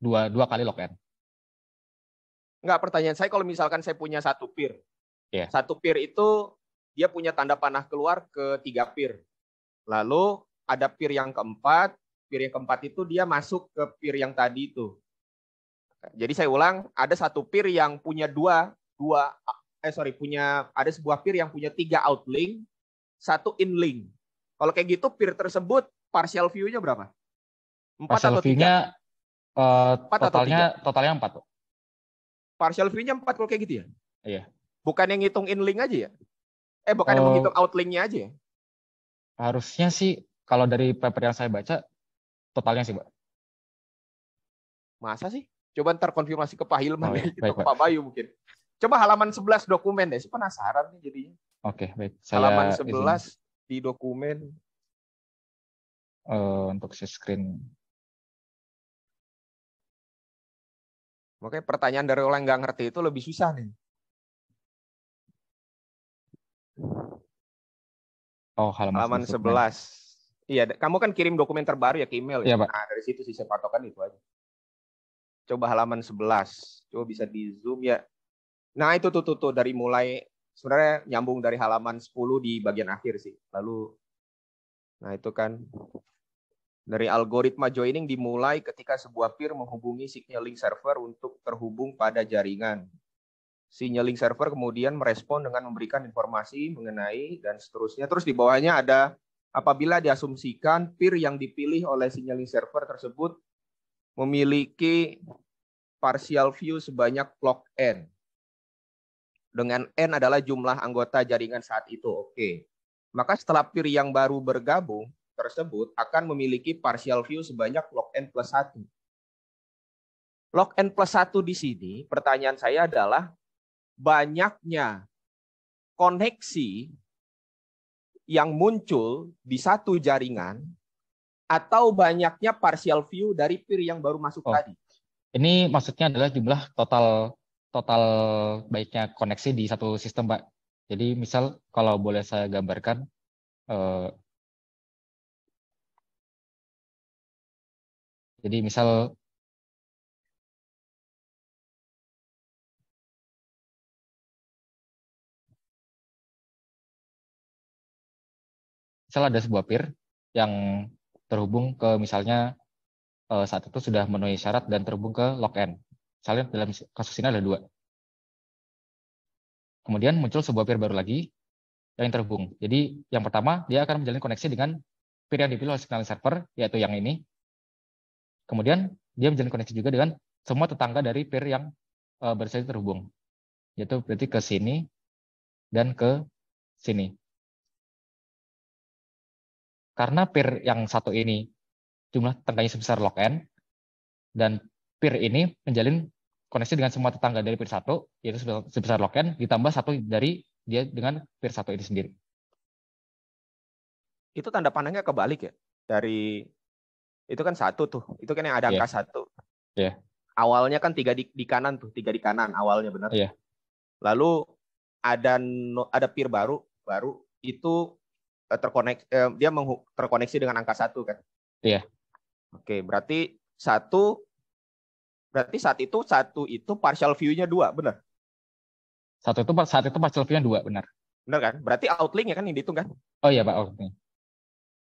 [SPEAKER 2] dua dua kali log n.
[SPEAKER 1] Enggak, pertanyaan saya kalau misalkan saya punya satu pir Yeah. Satu pir itu dia punya tanda panah keluar ke tiga pir Lalu ada pir yang keempat, pir yang keempat itu dia masuk ke pir yang tadi itu. Jadi saya ulang, ada satu pir yang punya dua, dua eh sorry punya ada sebuah pir yang punya tiga outlink, satu inlink. Kalau kayak gitu pir tersebut partial view-nya berapa? Empat partial atau tiga?
[SPEAKER 2] Uh, totalnya atau tiga? totalnya empat. tuh
[SPEAKER 1] Partial view-nya 4 kalau kayak gitu ya? Iya. Bukan yang ngitungin link aja ya? Eh, bukan oh, yang menghitung outlinknya nya aja ya?
[SPEAKER 2] Harusnya sih, kalau dari paper yang saya baca, totalnya sih, Pak.
[SPEAKER 1] Masa sih? Coba ntar konfirmasi ke Pak Hilman oh, iya. ya, baik, atau ke Pak Bayu mungkin. Coba halaman 11 dokumen deh, saya penasaran nih jadinya.
[SPEAKER 2] Oke, baik. Saya halaman 11 izin.
[SPEAKER 3] di dokumen.
[SPEAKER 2] Uh, untuk share screen
[SPEAKER 3] Oke, pertanyaan dari orang nggak ngerti itu lebih susah nih. Oh, halaman, halaman 11. Sebelas.
[SPEAKER 1] Iya, kamu kan kirim dokumen terbaru ya ke email ya? Iya ya Pak. Nah, dari situ sih saya patokan itu aja. Coba halaman 11. Coba bisa di zoom ya. Nah, itu tuh tuh, tuh dari mulai sebenarnya nyambung dari halaman 10 di bagian akhir sih. Lalu nah itu kan dari algoritma joining dimulai ketika sebuah peer menghubungi signaling server untuk terhubung pada jaringan. Signaling server kemudian merespon dengan memberikan informasi mengenai dan seterusnya. Terus di bawahnya ada apabila diasumsikan peer yang dipilih oleh signaling server tersebut memiliki partial view sebanyak log n. Dengan n adalah jumlah anggota jaringan saat itu. Oke. Maka setelah peer yang baru bergabung, tersebut akan memiliki partial view sebanyak log n plus 1. Log n plus 1 di sini, pertanyaan saya adalah banyaknya koneksi yang muncul di satu jaringan atau banyaknya partial view dari peer yang baru masuk oh. tadi.
[SPEAKER 2] Ini maksudnya adalah jumlah total total baiknya koneksi di satu sistem, Pak. Jadi misal kalau boleh saya gambarkan
[SPEAKER 3] eh, Jadi misal
[SPEAKER 2] misal ada sebuah peer yang terhubung ke misalnya eh, saat itu sudah memenuhi syarat dan terhubung ke log n. Misalnya dalam kasus ini ada dua. Kemudian muncul sebuah peer baru lagi yang terhubung. Jadi yang pertama dia akan menjalin koneksi dengan peer yang dipilih oleh signaling server, yaitu yang ini. Kemudian dia menjalin koneksi juga dengan semua tetangga dari peer yang uh, eh, bersedia terhubung. Yaitu berarti ke sini dan ke sini. Karena peer yang satu ini jumlah tetangganya sebesar log n, dan peer ini menjalin koneksi dengan semua tetangga dari peer satu yaitu sebesar log n, ditambah satu dari dia dengan peer satu ini sendiri. Itu
[SPEAKER 1] tanda pandangnya kebalik ya? Dari itu kan satu tuh itu kan yang ada iya. angka yeah. satu yeah. awalnya kan tiga di, di kanan tuh tiga di kanan awalnya benar yeah. lalu ada ada peer baru baru itu eh, terkonek eh, dia terkoneksi dengan angka satu kan
[SPEAKER 3] iya yeah. oke
[SPEAKER 1] berarti satu berarti saat itu satu itu partial view-nya dua benar
[SPEAKER 2] satu itu saat itu partial view-nya dua benar
[SPEAKER 1] benar kan berarti outlink ya kan yang dihitung kan
[SPEAKER 3] oh iya pak outlink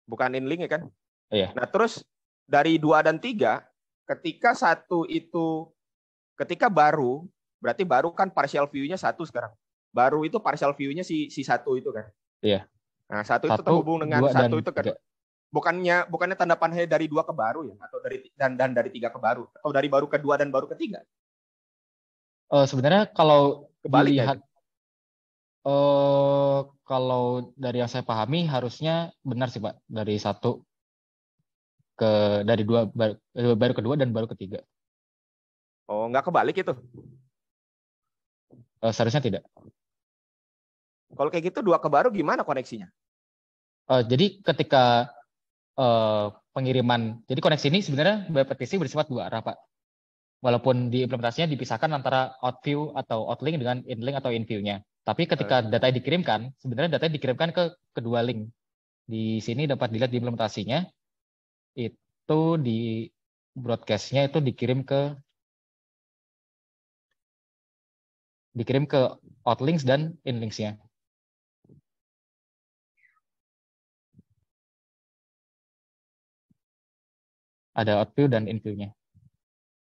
[SPEAKER 1] bukan inlink ya kan iya nah terus dari dua dan tiga, ketika satu itu ketika baru berarti baru kan partial view-nya satu sekarang. Baru itu partial view-nya si si satu itu kan. Iya. Nah, satu, satu itu terhubung dengan satu itu kan. Tiga. Bukannya bukannya tanda panahnya dari dua ke baru ya atau dari dan dan dari tiga ke baru atau dari baru ke dua dan baru ke tiga?
[SPEAKER 2] Uh, sebenarnya kalau Kebalik dilihat ya? uh, kalau dari yang saya pahami harusnya benar sih Pak dari satu ke dari dua baru, eh, baru kedua dan baru ketiga.
[SPEAKER 1] Oh, nggak kebalik itu?
[SPEAKER 2] Uh, seharusnya tidak.
[SPEAKER 1] Kalau kayak gitu dua ke baru gimana koneksinya?
[SPEAKER 2] Uh, jadi ketika uh, pengiriman, jadi koneksi ini sebenarnya BPTC bersifat dua arah, Pak. Walaupun di implementasinya dipisahkan antara outview atau outlink dengan inlink atau inview-nya. Tapi ketika data dikirimkan, sebenarnya data dikirimkan ke kedua link. Di sini dapat dilihat di implementasinya, itu di broadcastnya itu dikirim ke
[SPEAKER 3] dikirim ke outlinks dan inlinksnya. Ada outview dan inviewnya.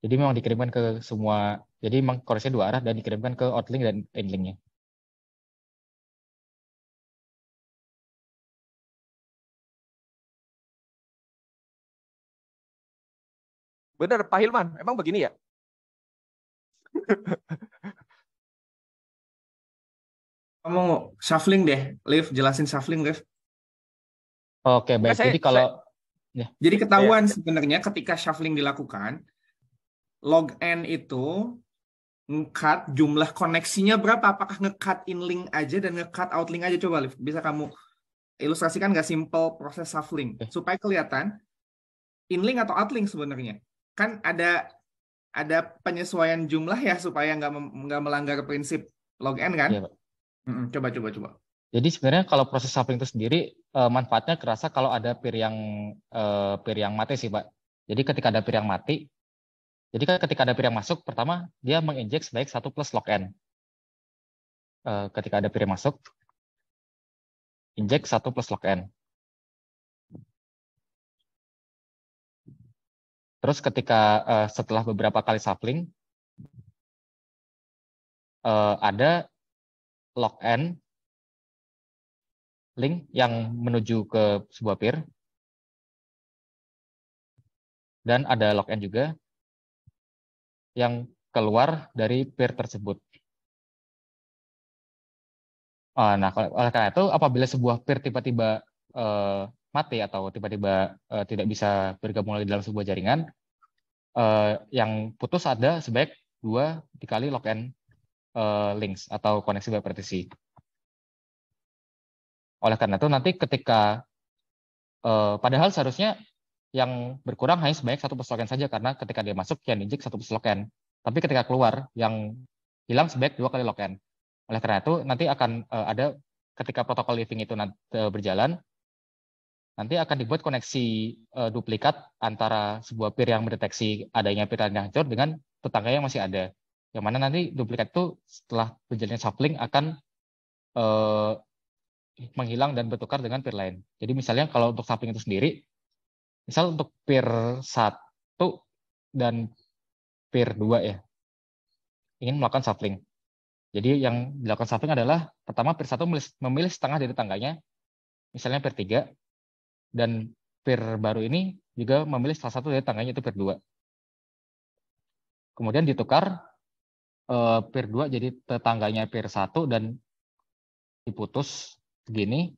[SPEAKER 3] Jadi memang dikirimkan ke semua, jadi memang koresnya dua arah dan dikirimkan ke outlink dan inlinknya. Benar Pak Hilman, emang begini ya? Kamu shuffling deh, Liv. Jelasin shuffling, Liv. Oke, baik. saya, jadi kalau saya, ya. jadi ketahuan ya. sebenarnya ketika
[SPEAKER 1] shuffling dilakukan, log n itu ngekat jumlah koneksinya berapa? Apakah ngekat in link aja dan ngekat out link aja? Coba, Liv. Bisa kamu ilustrasikan nggak simple proses shuffling supaya kelihatan in link atau out link sebenarnya? kan ada ada penyesuaian jumlah ya supaya nggak nggak
[SPEAKER 2] melanggar prinsip log n kan? Iya, Pak. Mm-mm, coba coba coba. Jadi sebenarnya kalau proses sampling itu sendiri eh, manfaatnya kerasa kalau ada peer yang eh, peer yang mati sih, Pak. Jadi ketika ada peer yang mati, jadi kan ketika ada peer yang masuk, pertama dia menginjek sebaik satu plus log n. Eh, ketika ada
[SPEAKER 3] peer yang masuk, injek satu plus log n. Terus ketika uh, setelah beberapa kali sapling, uh, eh, ada log n link yang menuju ke sebuah peer. Dan ada log n juga yang keluar dari peer tersebut.
[SPEAKER 2] Ah, nah, oleh karena itu apabila sebuah peer tiba-tiba uh, mati atau tiba-tiba uh, tidak bisa bergabung lagi dalam sebuah jaringan, uh, yang putus ada sebaik dua dikali log n uh, eh, links atau koneksi by partisi. Oleh karena itu nanti ketika uh, padahal seharusnya yang berkurang hanya sebaik satu pesloken saja karena ketika dia masuk yang injek satu pesloken. Tapi ketika keluar yang hilang sebaik dua kali log n. Oleh karena itu nanti akan uh, ada ketika protokol living itu berjalan nanti akan dibuat koneksi uh, duplikat antara sebuah peer yang mendeteksi adanya peer yang hancur dengan tetangga yang masih ada. Yang mana nanti duplikat itu setelah terjadinya shuffling akan uh, menghilang dan bertukar dengan peer lain. Jadi misalnya kalau untuk shuffling itu sendiri, misal untuk peer 1 dan peer 2 ya, ingin melakukan shuffling. Jadi yang dilakukan shuffling adalah pertama peer 1 memilih setengah dari tetangganya, misalnya peer 3, dan peer baru ini juga memilih salah satu dari tangganya itu peer 2. Kemudian ditukar eh, peer 2 jadi tetangganya peer 1 dan diputus begini.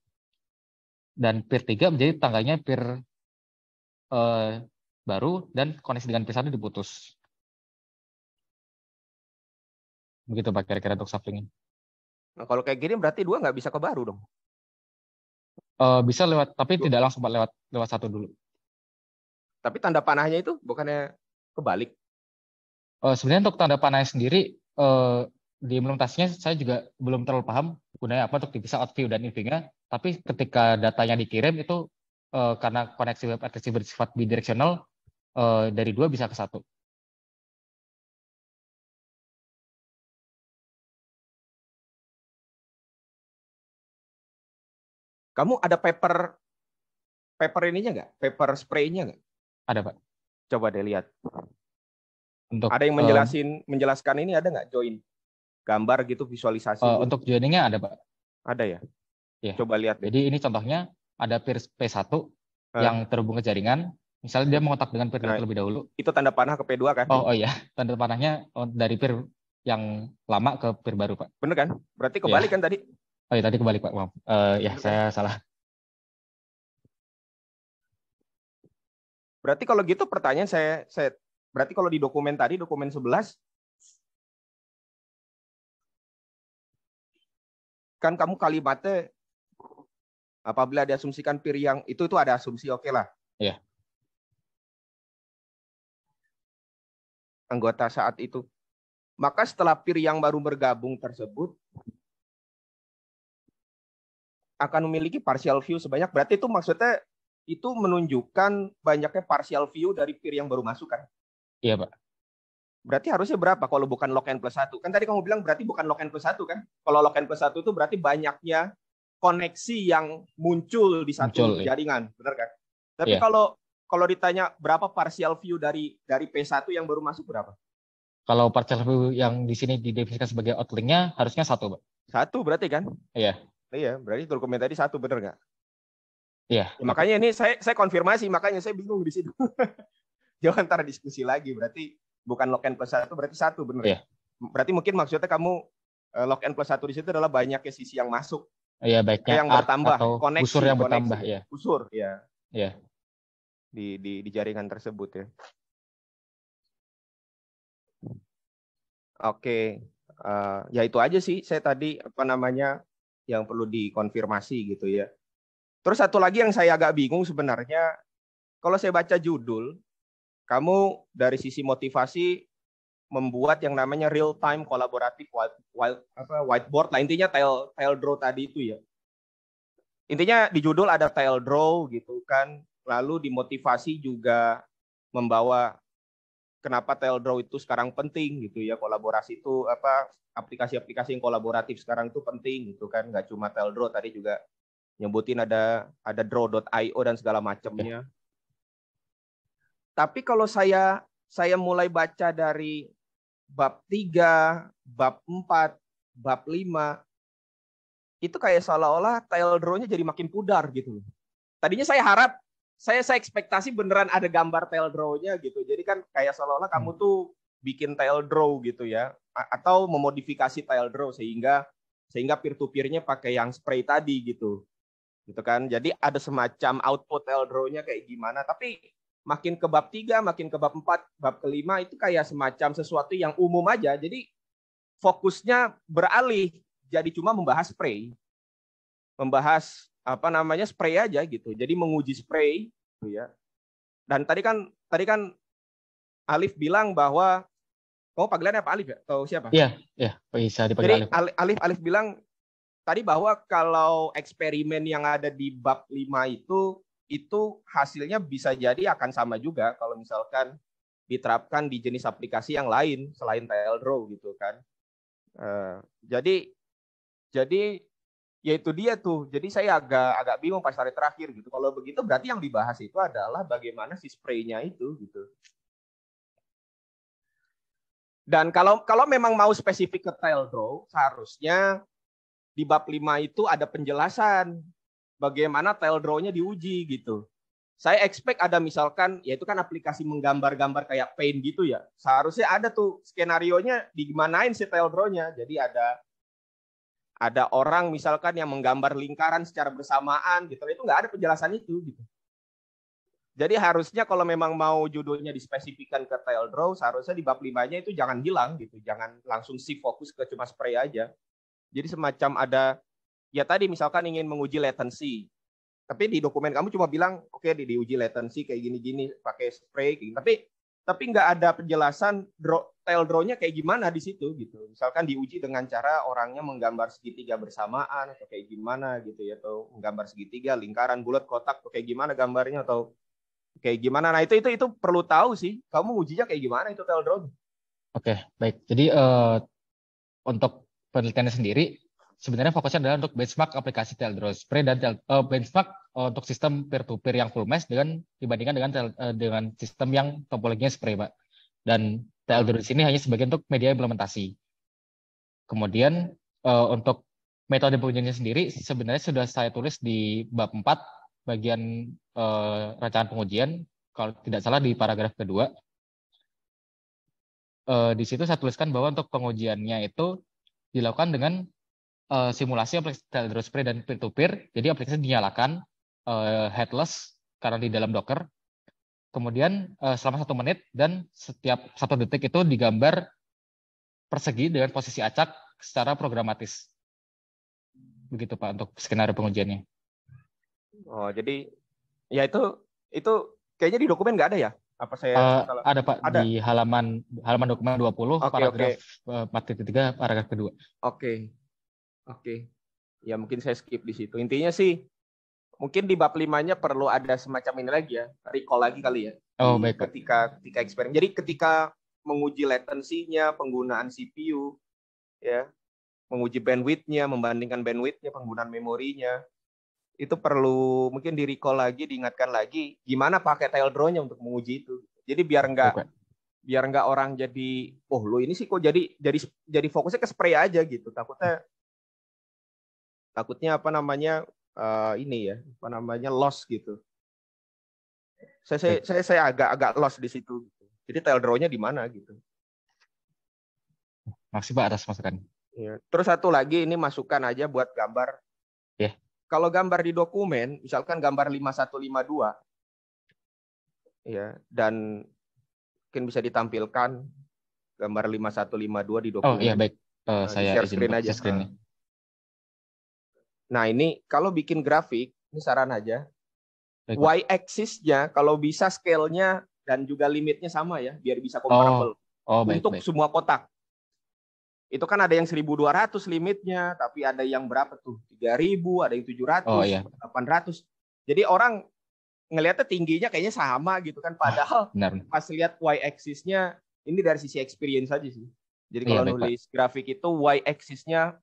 [SPEAKER 2] Dan peer 3 menjadi tangganya peer eh, baru
[SPEAKER 3] dan koneksi dengan peer 1 diputus. Begitu
[SPEAKER 2] Pak kira-kira untuk shufflingnya.
[SPEAKER 3] Nah, kalau kayak gini berarti dua nggak bisa ke baru dong.
[SPEAKER 2] Uh, bisa lewat, tapi Duh. tidak langsung lewat lewat satu dulu.
[SPEAKER 1] Tapi tanda panahnya itu bukannya kebalik?
[SPEAKER 2] Uh, sebenarnya untuk tanda panahnya sendiri uh, di implementasinya saya juga belum terlalu paham gunanya apa untuk bisa out dan in Tapi ketika datanya dikirim itu uh, karena koneksi web address bersifat bidirectional
[SPEAKER 3] uh, dari dua bisa ke satu. Kamu ada paper paper ininya nggak? Paper spraynya nggak? Ada pak.
[SPEAKER 1] Coba deh
[SPEAKER 2] lihat. Untuk, ada yang menjelasin
[SPEAKER 1] um, eh, menjelaskan ini ada nggak join? Gambar gitu visualisasi. Uh, eh, join gitu.
[SPEAKER 2] Untuk joiningnya ada pak. Ada ya. ya.
[SPEAKER 1] Coba lihat. Deh. Jadi ini
[SPEAKER 2] contohnya ada peer P1 uh. Eh. yang terhubung ke jaringan. Misalnya dia mengotak dengan peer nah, terlebih dahulu.
[SPEAKER 1] Itu tanda panah ke P2 kan? Oh, oh iya,
[SPEAKER 2] tanda panahnya dari peer yang lama ke peer baru, Pak. Bener kan? Berarti iya. kebalik yeah. kan tadi? Oh ya tadi kebalik Pak, maaf.
[SPEAKER 3] Uh, ya
[SPEAKER 1] iya, saya
[SPEAKER 2] salah.
[SPEAKER 3] Berarti kalau gitu pertanyaan saya, saya berarti kalau di dokumen tadi dokumen 11 kan kamu kalimatnya
[SPEAKER 1] apabila diasumsikan pir yang itu itu ada asumsi oke okay lah.
[SPEAKER 3] Iya. Anggota saat itu. Maka setelah pir yang baru bergabung tersebut akan memiliki partial
[SPEAKER 1] view sebanyak berarti itu maksudnya itu menunjukkan banyaknya partial view dari peer yang baru masuk kan? Iya pak. Berarti harusnya berapa kalau bukan log n plus satu? Kan tadi kamu bilang berarti bukan log n plus satu kan? Kalau log n plus satu itu berarti banyaknya koneksi yang muncul di satu muncul, iya. jaringan, ya. benar kan? Tapi ya. kalau kalau ditanya berapa partial view dari dari P1 yang baru masuk berapa?
[SPEAKER 2] Kalau partial view yang di sini didefinisikan sebagai outlinknya harusnya satu, Pak.
[SPEAKER 1] Satu berarti kan? Iya. Iya, berarti dokumen tadi satu bener nggak? Iya. makanya ini saya saya konfirmasi, makanya saya bingung di situ. Jangan ntar diskusi lagi, berarti bukan lock n plus satu, berarti satu bener. Iya. Berarti mungkin maksudnya kamu eh, lock n plus satu di situ adalah banyaknya sisi yang masuk.
[SPEAKER 2] Iya, baiknya yang bertambah, atau koneksi,
[SPEAKER 1] busur yang koneksi, bertambah, ya. Busur, ya. Iya. Di, di di jaringan tersebut ya. Oke, uh, ya itu aja sih. Saya tadi apa namanya yang perlu dikonfirmasi gitu ya. Terus satu lagi yang saya agak bingung sebenarnya, kalau saya baca judul, kamu dari sisi motivasi membuat yang namanya real time collaborative white, white, apa, whiteboard lah intinya tail tail draw tadi itu ya. Intinya di judul ada tail draw gitu kan, lalu dimotivasi juga membawa kenapa Tail Draw itu sekarang penting gitu ya kolaborasi itu apa aplikasi-aplikasi yang kolaboratif sekarang itu penting gitu kan nggak cuma Tail Draw tadi juga nyebutin ada ada draw.io dan segala macamnya. Ya. Tapi kalau saya saya mulai baca dari bab 3, bab 4, bab 5 itu kayak seolah-olah draw nya jadi makin pudar gitu Tadinya saya harap saya saya ekspektasi beneran ada gambar tail draw-nya gitu. Jadi kan kayak seolah-olah kamu hmm. tuh bikin tail draw gitu ya atau memodifikasi tail draw sehingga sehingga peer to peer-nya pakai yang spray tadi gitu. Gitu kan. Jadi ada semacam output tail draw-nya kayak gimana. Tapi makin ke bab 3, makin ke bab 4, bab kelima itu kayak semacam sesuatu yang umum aja. Jadi fokusnya beralih jadi cuma membahas spray membahas apa namanya spray aja gitu. Jadi menguji spray gitu ya. Dan tadi kan tadi kan Alif bilang bahwa oh, panggilannya apa Alif ya atau siapa? Iya,
[SPEAKER 2] iya, bisa dipanggil Jadi,
[SPEAKER 1] Alif. Alif Alif bilang tadi bahwa kalau eksperimen yang ada di bab 5 itu itu hasilnya bisa jadi akan sama juga kalau misalkan diterapkan di jenis aplikasi yang lain selain TL Draw gitu kan. Uh, jadi jadi ya itu dia tuh. Jadi saya agak agak bingung pas hari terakhir gitu. Kalau begitu berarti yang dibahas itu adalah bagaimana si spraynya itu gitu. Dan kalau kalau memang mau spesifik ke tail draw, seharusnya di bab 5 itu ada penjelasan bagaimana tail draw-nya diuji gitu. Saya expect ada misalkan, yaitu kan aplikasi menggambar-gambar kayak paint gitu ya. Seharusnya ada tuh skenario-nya digimanain si tail draw-nya. Jadi ada ada orang misalkan yang menggambar lingkaran secara bersamaan gitu itu nggak ada penjelasan itu gitu jadi harusnya kalau memang mau judulnya dispesifikkan ke tail draw, seharusnya di bab limanya itu jangan hilang gitu, jangan langsung si fokus ke cuma spray aja. Jadi semacam ada ya tadi misalkan ingin menguji latency, tapi di dokumen kamu cuma bilang oke okay, di diuji latency kayak gini-gini pakai spray, kayak gini. tapi tapi nggak ada penjelasan draw, tail draw-nya kayak gimana di situ gitu. Misalkan diuji dengan cara orangnya menggambar segitiga bersamaan atau kayak gimana gitu ya atau menggambar segitiga, lingkaran, bulat, kotak atau kayak gimana gambarnya atau kayak gimana. Nah, itu itu itu perlu tahu sih. Kamu ujinya kayak gimana itu tail draw?
[SPEAKER 2] Oke, baik. Jadi uh, untuk penelitiannya sendiri sebenarnya fokusnya adalah untuk benchmark aplikasi Teldros Spray dan tel, uh, benchmark uh, untuk sistem peer-to-peer yang full mesh dengan dibandingkan dengan tel, uh, dengan sistem yang topologinya Spray, Pak. Dan Teldros ini hanya sebagai untuk media implementasi. Kemudian uh, untuk metode pengujiannya sendiri sebenarnya sudah saya tulis di bab 4 bagian uh, rancangan pengujian kalau tidak salah di paragraf kedua. Uh, di situ saya tuliskan bahwa untuk pengujiannya itu dilakukan dengan uh, simulasi aplikasi spray dan peer-to-peer. Jadi aplikasi dinyalakan uh, headless karena di dalam Docker. Kemudian uh, selama satu menit dan setiap satu detik itu digambar persegi dengan posisi acak secara programatis. Begitu Pak untuk skenario pengujiannya.
[SPEAKER 1] Oh jadi ya itu itu kayaknya di dokumen nggak ada ya? Apa saya uh, salah? ada
[SPEAKER 2] Pak ada. di halaman halaman dokumen 20 okay, paragraf okay. 4.3 paragraf kedua.
[SPEAKER 1] Oke. Okay. Oke. Okay. Ya mungkin saya skip di situ. Intinya sih mungkin di bab limanya perlu ada semacam ini lagi ya, recall lagi kali ya. Oh, baik. Ketika ketika eksperimen. Jadi ketika menguji latensinya, penggunaan CPU, ya, menguji bandwidth-nya, membandingkan bandwidth-nya, penggunaan memorinya, itu perlu mungkin di recall lagi, diingatkan lagi, gimana pakai tail drone nya untuk menguji itu. Jadi biar enggak okay. biar enggak orang jadi, oh lo ini sih kok jadi jadi jadi fokusnya ke spray aja gitu. Takutnya takutnya apa namanya uh, ini ya apa namanya loss gitu saya saya saya, saya agak agak loss di situ gitu. jadi tail drawnya di mana gitu
[SPEAKER 3] masih Pak atas masukan. Ya.
[SPEAKER 1] Terus satu lagi ini masukan aja buat gambar. Ya. Kalau gambar di dokumen, misalkan gambar 5152. Ya, dan mungkin bisa ditampilkan gambar 5152 di dokumen. Oh iya baik.
[SPEAKER 2] Uh, nah, saya share screen aja. Share screen.
[SPEAKER 1] Nah ini kalau bikin grafik, ini saran aja. Y axisnya kalau bisa scale-nya dan juga limitnya sama ya, biar bisa comparable. Oh. Oh, Untuk baik. semua kotak. Itu kan ada yang 1200 limitnya, tapi ada yang berapa tuh? 3000, ada yang 700, oh, iya. 800. Jadi orang ngelihatnya tingginya kayaknya sama gitu kan ah, padahal benar. pas lihat y axisnya ini dari sisi experience aja sih. Jadi iya, kalau iya, nulis baik. grafik itu y axisnya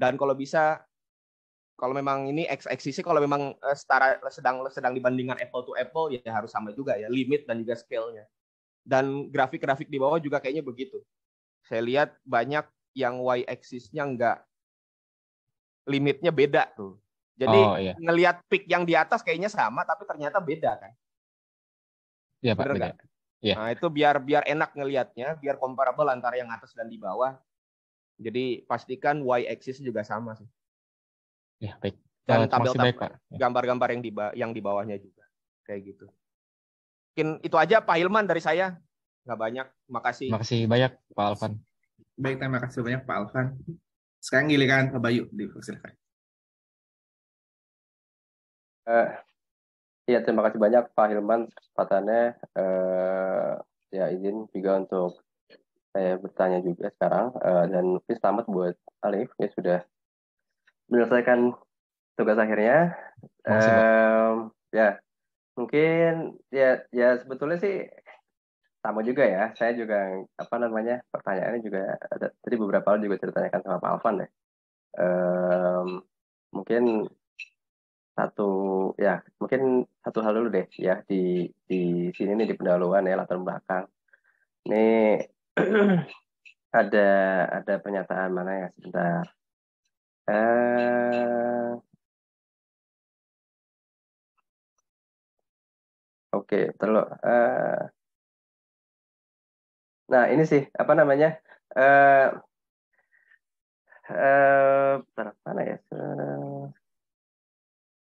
[SPEAKER 1] dan kalau bisa kalau memang ini x axis kalau memang eh, setara sedang sedang dibandingkan apple to apple ya harus sama juga ya limit dan juga scale-nya. Dan grafik-grafik di bawah juga kayaknya begitu. Saya lihat banyak yang y axis-nya enggak limitnya beda tuh. Jadi oh, iya. ngelihat peak yang di atas kayaknya sama tapi ternyata beda kan. Iya, Pak. Bener, Ya. Nah, itu biar biar enak ngelihatnya, biar comparable antara yang atas dan di bawah. Jadi pastikan y axis juga sama sih.
[SPEAKER 3] Ya, baik. Dan tabel-tabel ya.
[SPEAKER 1] gambar-gambar yang di yang di bawahnya juga. Kayak gitu. Mungkin itu aja Pak Hilman dari saya. Nggak banyak. Makasih. Makasih
[SPEAKER 3] banyak Pak Alvan. Baik, terima kasih banyak Pak Alvan. Sekarang giliran Pak Bayu, di
[SPEAKER 4] Uh, iya terima kasih banyak Pak Hilman kesempatannya. Uh, ya, izin juga untuk saya bertanya juga sekarang uh, dan mungkin selamat buat Alif ya sudah menyelesaikan tugas akhirnya. um, ya, mungkin ya ya sebetulnya sih sama juga ya. Saya juga apa namanya pertanyaannya juga ada, tadi beberapa hal juga ditanyakan sama Pak Alvan ya. Um, mungkin satu ya mungkin satu hal dulu deh ya di di sini nih di pendahuluan ya latar belakang ini ada ada pernyataan mana ya sebentar
[SPEAKER 3] Uh, Oke, okay, telur. Uh, eh,
[SPEAKER 4] nah, ini sih apa namanya? Uh, uh, ya?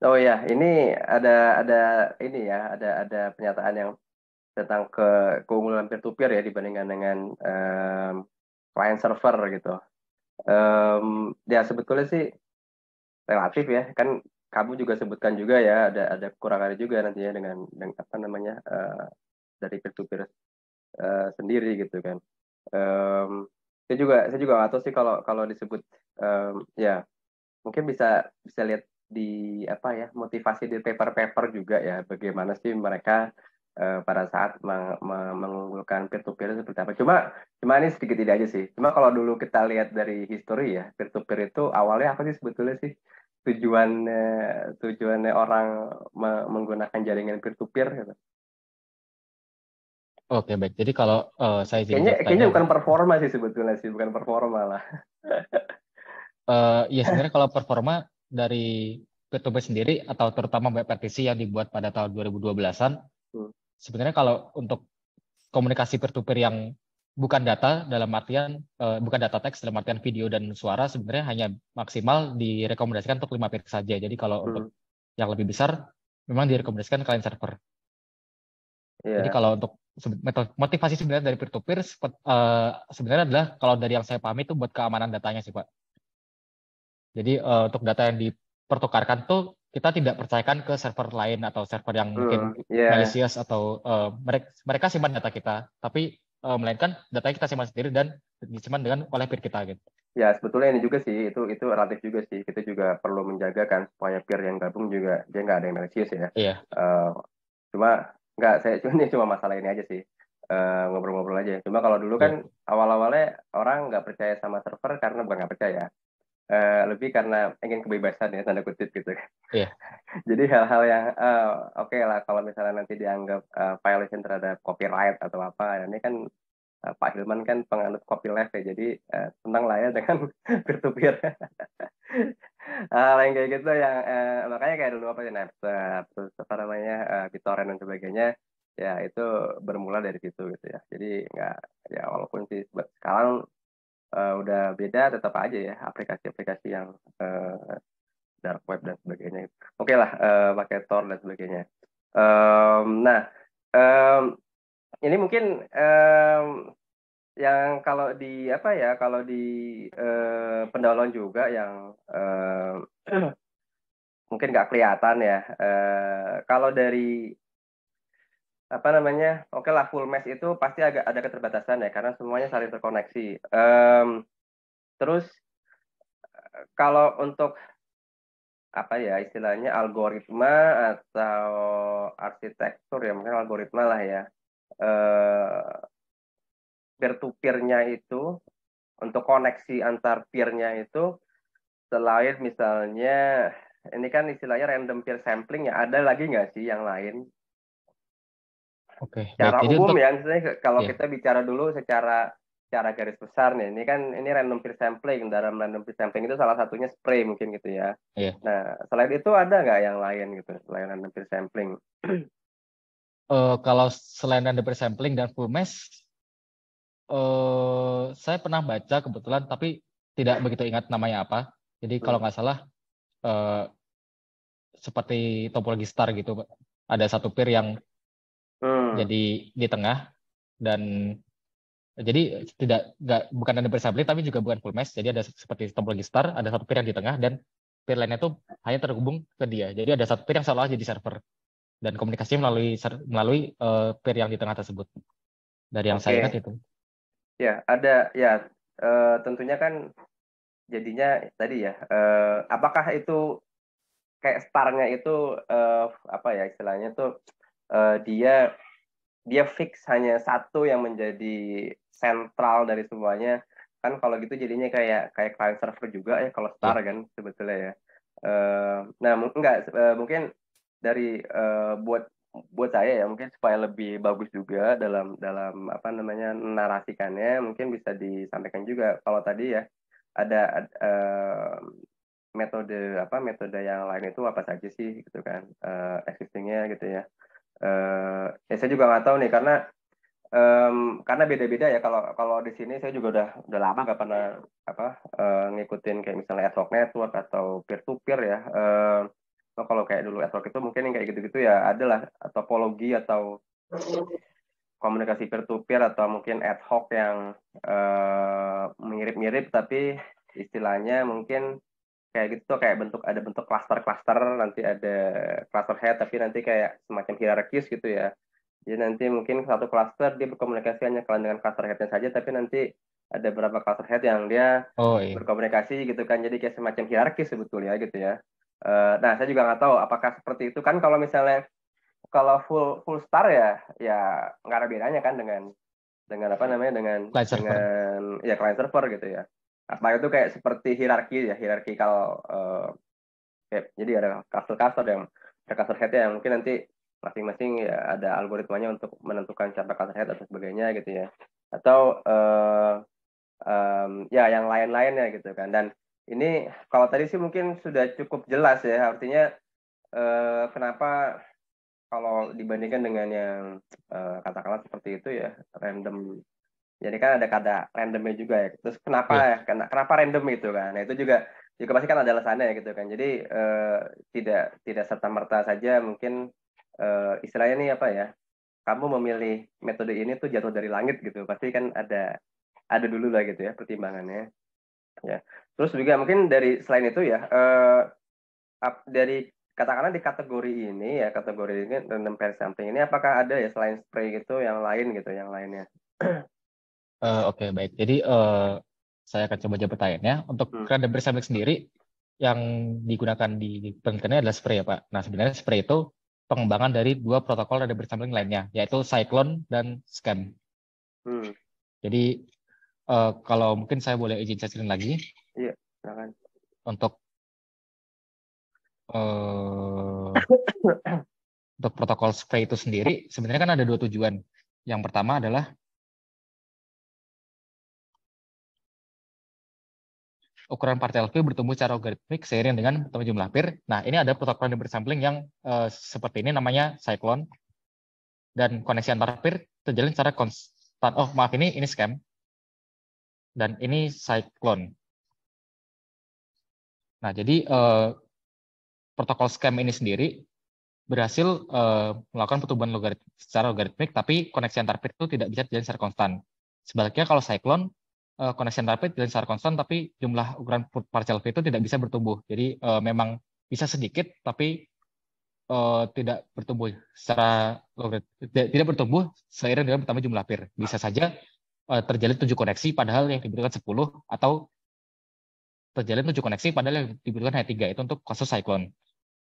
[SPEAKER 4] Oh ya, ini ada ada ini ya, ada ada pernyataan yang tentang ke keunggulan peer-to-peer ya dibandingkan dengan uh, client server gitu um, ya sebetulnya sih relatif ya kan kamu juga sebutkan juga ya ada ada kekurangannya juga nantinya dengan dengan apa namanya uh, dari peer to peer uh, sendiri gitu kan um, saya juga saya juga nggak tahu sih kalau kalau disebut um, ya mungkin bisa bisa lihat di apa ya motivasi di paper-paper juga ya bagaimana sih mereka Eh, pada saat meng meng mengunggulkan peer-to-peer seperti apa. Cuma cuma ini sedikit tidak aja sih. Cuma kalau dulu kita lihat dari histori ya peer-to-peer itu awalnya apa sih sebetulnya sih tujuannya eh, tujuannya orang menggunakan jaringan peer-to-peer gitu. Oke baik. Jadi kalau uh, saya kayaknya kayaknya bukan performa sih sebetulnya sih bukan performa lah.
[SPEAKER 2] uh, ya sebenarnya kalau performa dari Peer to peer sendiri atau terutama web partisi yang dibuat pada tahun 2012-an belasan. Hmm sebenarnya kalau untuk komunikasi peer to yang bukan data dalam artian uh, bukan data teks dalam artian video dan suara sebenarnya hanya maksimal direkomendasikan untuk lima peer saja. Jadi kalau hmm. untuk yang lebih besar memang direkomendasikan kalian server. Yeah. Jadi kalau untuk motivasi sebenarnya dari peer to peer uh, sebenarnya adalah kalau dari yang saya pahami itu buat keamanan datanya sih Pak. Jadi uh, untuk data yang dipertukarkan tuh kita tidak percayakan ke server lain atau server yang hmm, mungkin hmm, iya. yeah. malicious atau uh, eh, mereka mereka simpan data kita tapi uh, melainkan data kita simpan sendiri dan disimpan dengan oleh peer kita gitu.
[SPEAKER 4] Ya sebetulnya ini juga sih itu itu relatif juga sih kita juga perlu menjaga kan supaya peer yang gabung juga dia nggak ada yang malicious ya. Iya. Yeah. Uh, cuma nggak saya cuma ini cuma masalah ini aja sih eh, ngobrol-ngobrol uh, aja. Cuma kalau dulu yeah. kan iya. awal-awalnya orang nggak percaya sama server karena bukan nggak percaya uh, lebih karena ingin kebebasan ya tanda kutip gitu. Yeah. Jadi hal-hal yang uh, oke okay lah kalau misalnya nanti dianggap uh, violation terhadap copyright atau apa, nah, ini kan uh, Pak Hilman kan penganut copyleft ya, jadi uh, senang lah ya dengan peer-to-peer. hal yang kayak gitu yang uh, makanya kayak dulu apa ya Napster, terus apa namanya uh, BitTorrent dan sebagainya ya itu bermula dari situ gitu ya jadi nggak ya walaupun sih sekarang uh, udah beda tetap aja ya aplikasi-aplikasi yang uh, dark web dan sebagainya. Oke okay lah uh, pakai Tor dan sebagainya. Um, nah um, ini mungkin um, yang kalau di apa ya kalau di uh, pendalon juga yang uh, mungkin nggak kelihatan ya. Uh, kalau dari apa namanya? Oke okay lah full mesh itu pasti agak ada keterbatasan ya karena semuanya saling terkoneksi. Um, terus kalau untuk apa ya istilahnya algoritma atau arsitektur ya mungkin algoritma lah ya uh, eh, peer peernya itu untuk koneksi antar peernya itu selain misalnya ini kan istilahnya random peer sampling ya ada lagi nggak sih yang lain
[SPEAKER 3] Oke. Okay, secara Baik, umum untuk... ya,
[SPEAKER 4] kalau yeah. kita bicara dulu secara cara garis besar nih. Ini kan ini random peer sampling. Dalam random peer sampling itu salah satunya spray mungkin gitu ya. Yeah. Nah, selain itu ada nggak yang lain gitu selain random peer sampling?
[SPEAKER 2] Uh, kalau selain random peer sampling dan full mesh, uh, saya pernah baca kebetulan tapi tidak begitu ingat namanya apa. Jadi kalau hmm. nggak salah uh, seperti topologi star gitu, ada satu peer yang hmm. jadi di tengah dan jadi tidak nggak bukan ada persabli tapi juga bukan full mesh jadi ada seperti tombol gestar ada satu peer yang di tengah dan peer lainnya itu hanya terhubung ke dia jadi ada satu peer yang salah jadi server dan komunikasi melalui melalui uh, eh, peer yang di tengah tersebut dari yang okay. saya lihat itu
[SPEAKER 4] ya ada ya uh, tentunya kan jadinya tadi ya uh, apakah itu kayak starnya itu uh, apa ya istilahnya tuh Eh, dia dia fix hanya satu yang menjadi sentral dari semuanya kan kalau gitu jadinya kayak kayak client server juga ya kalau star kan sebetulnya ya eh, nah enggak uh, mungkin dari buat buat saya ya mungkin supaya lebih bagus juga dalam dalam apa namanya narasikannya mungkin bisa disampaikan juga kalau tadi ya ada metode apa metode yang lain itu apa saja sih gitu kan uh, existingnya gitu ya Uh, ya saya juga nggak tahu nih karena um, karena beda-beda ya kalau kalau di sini saya juga udah udah lama nggak pernah apa uh, ngikutin kayak misalnya ad hoc network atau peer to peer ya. Uh, eh, so oh, kalau kayak dulu ad hoc itu mungkin yang kayak gitu-gitu ya adalah topologi atau komunikasi peer to peer atau mungkin ad hoc yang mirip-mirip uh, mirip -mirip, tapi istilahnya mungkin kayak gitu tuh kayak bentuk ada bentuk cluster-cluster nanti ada cluster head tapi nanti kayak semacam hierarkis gitu ya jadi nanti mungkin satu cluster dia berkomunikasi hanya dengan cluster headnya saja tapi nanti ada beberapa cluster head yang dia oh, iya. berkomunikasi gitu kan jadi kayak semacam hierarkis sebetulnya gitu ya uh, nah saya juga nggak tahu apakah seperti itu kan kalau misalnya kalau full full star ya ya nggak ada bedanya kan dengan dengan apa namanya dengan client dengan server. ya client server gitu ya Atma itu kayak seperti hierarki ya, kalau uh, kayak, jadi ada kasur-kasur yang ada kasur head yang mungkin nanti masing-masing ya ada algoritmanya untuk menentukan siapa kasur head atau sebagainya gitu ya. Atau uh, um, ya yang lain-lainnya gitu kan. Dan ini kalau tadi sih mungkin sudah cukup jelas ya artinya uh, kenapa kalau dibandingkan dengan yang uh, katakanlah seperti itu ya random jadi kan ada kata randomnya juga ya terus kenapa iya. ya kenapa random itu kan nah, itu juga juga pasti kan ada alasannya ya gitu kan jadi eh, tidak tidak serta merta saja mungkin eh, istilahnya ini apa ya kamu memilih metode ini tuh jatuh dari langit gitu pasti kan ada ada dulu lah gitu ya pertimbangannya ya terus juga mungkin dari selain itu ya eh, dari katakanlah di kategori ini ya kategori ini random pair sampling ini apakah ada ya selain spray gitu yang lain gitu yang lainnya
[SPEAKER 2] Uh, Oke, okay, baik. Jadi uh, saya akan coba jawab pertanyaannya. Untuk hmm. random bersamik sendiri, yang digunakan di penelitiannya adalah spray ya Pak. Nah sebenarnya spray itu pengembangan dari dua protokol random bersamik lainnya, yaitu Cyclone dan scan Hmm. Jadi uh, kalau mungkin saya boleh izin sharing lagi.
[SPEAKER 3] Iya, silakan.
[SPEAKER 2] Untuk uh, untuk protokol spray itu sendiri, sebenarnya kan ada dua tujuan. Yang pertama adalah ukuran partial V bertumbuh secara logaritmik seiring dengan bertambah jumlah pir. Nah, ini ada protokol yang bersampling yang uh, seperti ini namanya cyclone. Dan koneksi antar peer terjalin secara konstan. Oh, maaf ini ini scam. Dan ini cyclone. Nah, jadi uh, protokol scam ini sendiri berhasil uh, melakukan pertumbuhan logaritmik secara logaritmik, tapi koneksi antar peer itu tidak bisa terjalin secara konstan. Sebaliknya kalau cyclone uh, connection rapid dan secara konstan, tapi jumlah ukuran partial V itu tidak bisa bertumbuh. Jadi uh, memang bisa sedikit, tapi uh, tidak bertumbuh secara tidak bertumbuh seiring dengan bertambah jumlah peer. Bisa saja uh, terjalin tujuh koneksi, padahal yang dibutuhkan sepuluh, atau terjalin tujuh koneksi, padahal yang dibutuhkan hanya tiga itu untuk kasus cyclone.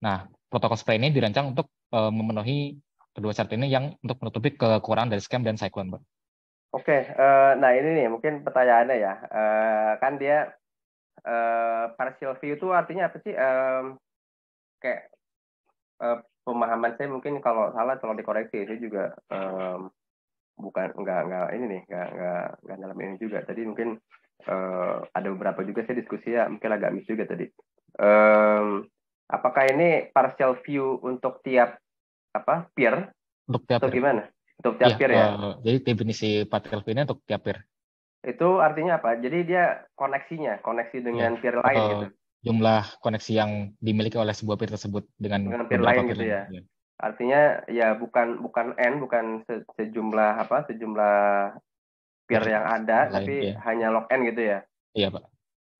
[SPEAKER 2] Nah, protokol spray ini dirancang untuk uh, memenuhi kedua syarat ini yang untuk menutupi kekurangan dari scam dan cyclone, Bro.
[SPEAKER 4] Oke, okay, uh, eh, nah ini nih mungkin pertanyaannya ya. Uh, kan dia uh, eh, partial view itu artinya apa sih? Um, kayak uh, pemahaman saya mungkin kalau salah tolong dikoreksi. Saya juga um, bukan nggak nggak ini nih nggak nggak nggak dalam ini juga. Tadi mungkin uh, ada beberapa juga saya diskusi ya mungkin agak miss juga tadi. Um, apakah ini partial view untuk tiap apa peer?
[SPEAKER 2] Untuk tiap atau peer. gimana?
[SPEAKER 4] Untuk tiap ya, peer ya. Uh,
[SPEAKER 2] jadi definisi part Kelvinnya untuk tiap peer.
[SPEAKER 4] Itu artinya apa? Jadi dia koneksinya, koneksi iya. dengan ya, peer lain uh, gitu.
[SPEAKER 2] Jumlah koneksi yang dimiliki oleh sebuah peer tersebut dengan, dengan peer lain peer gitu ya.
[SPEAKER 4] ya. Artinya ya bukan bukan n bukan se sejumlah apa sejumlah peer ya, yang ada lain, tapi ya. hanya log n gitu ya. Iya, Pak.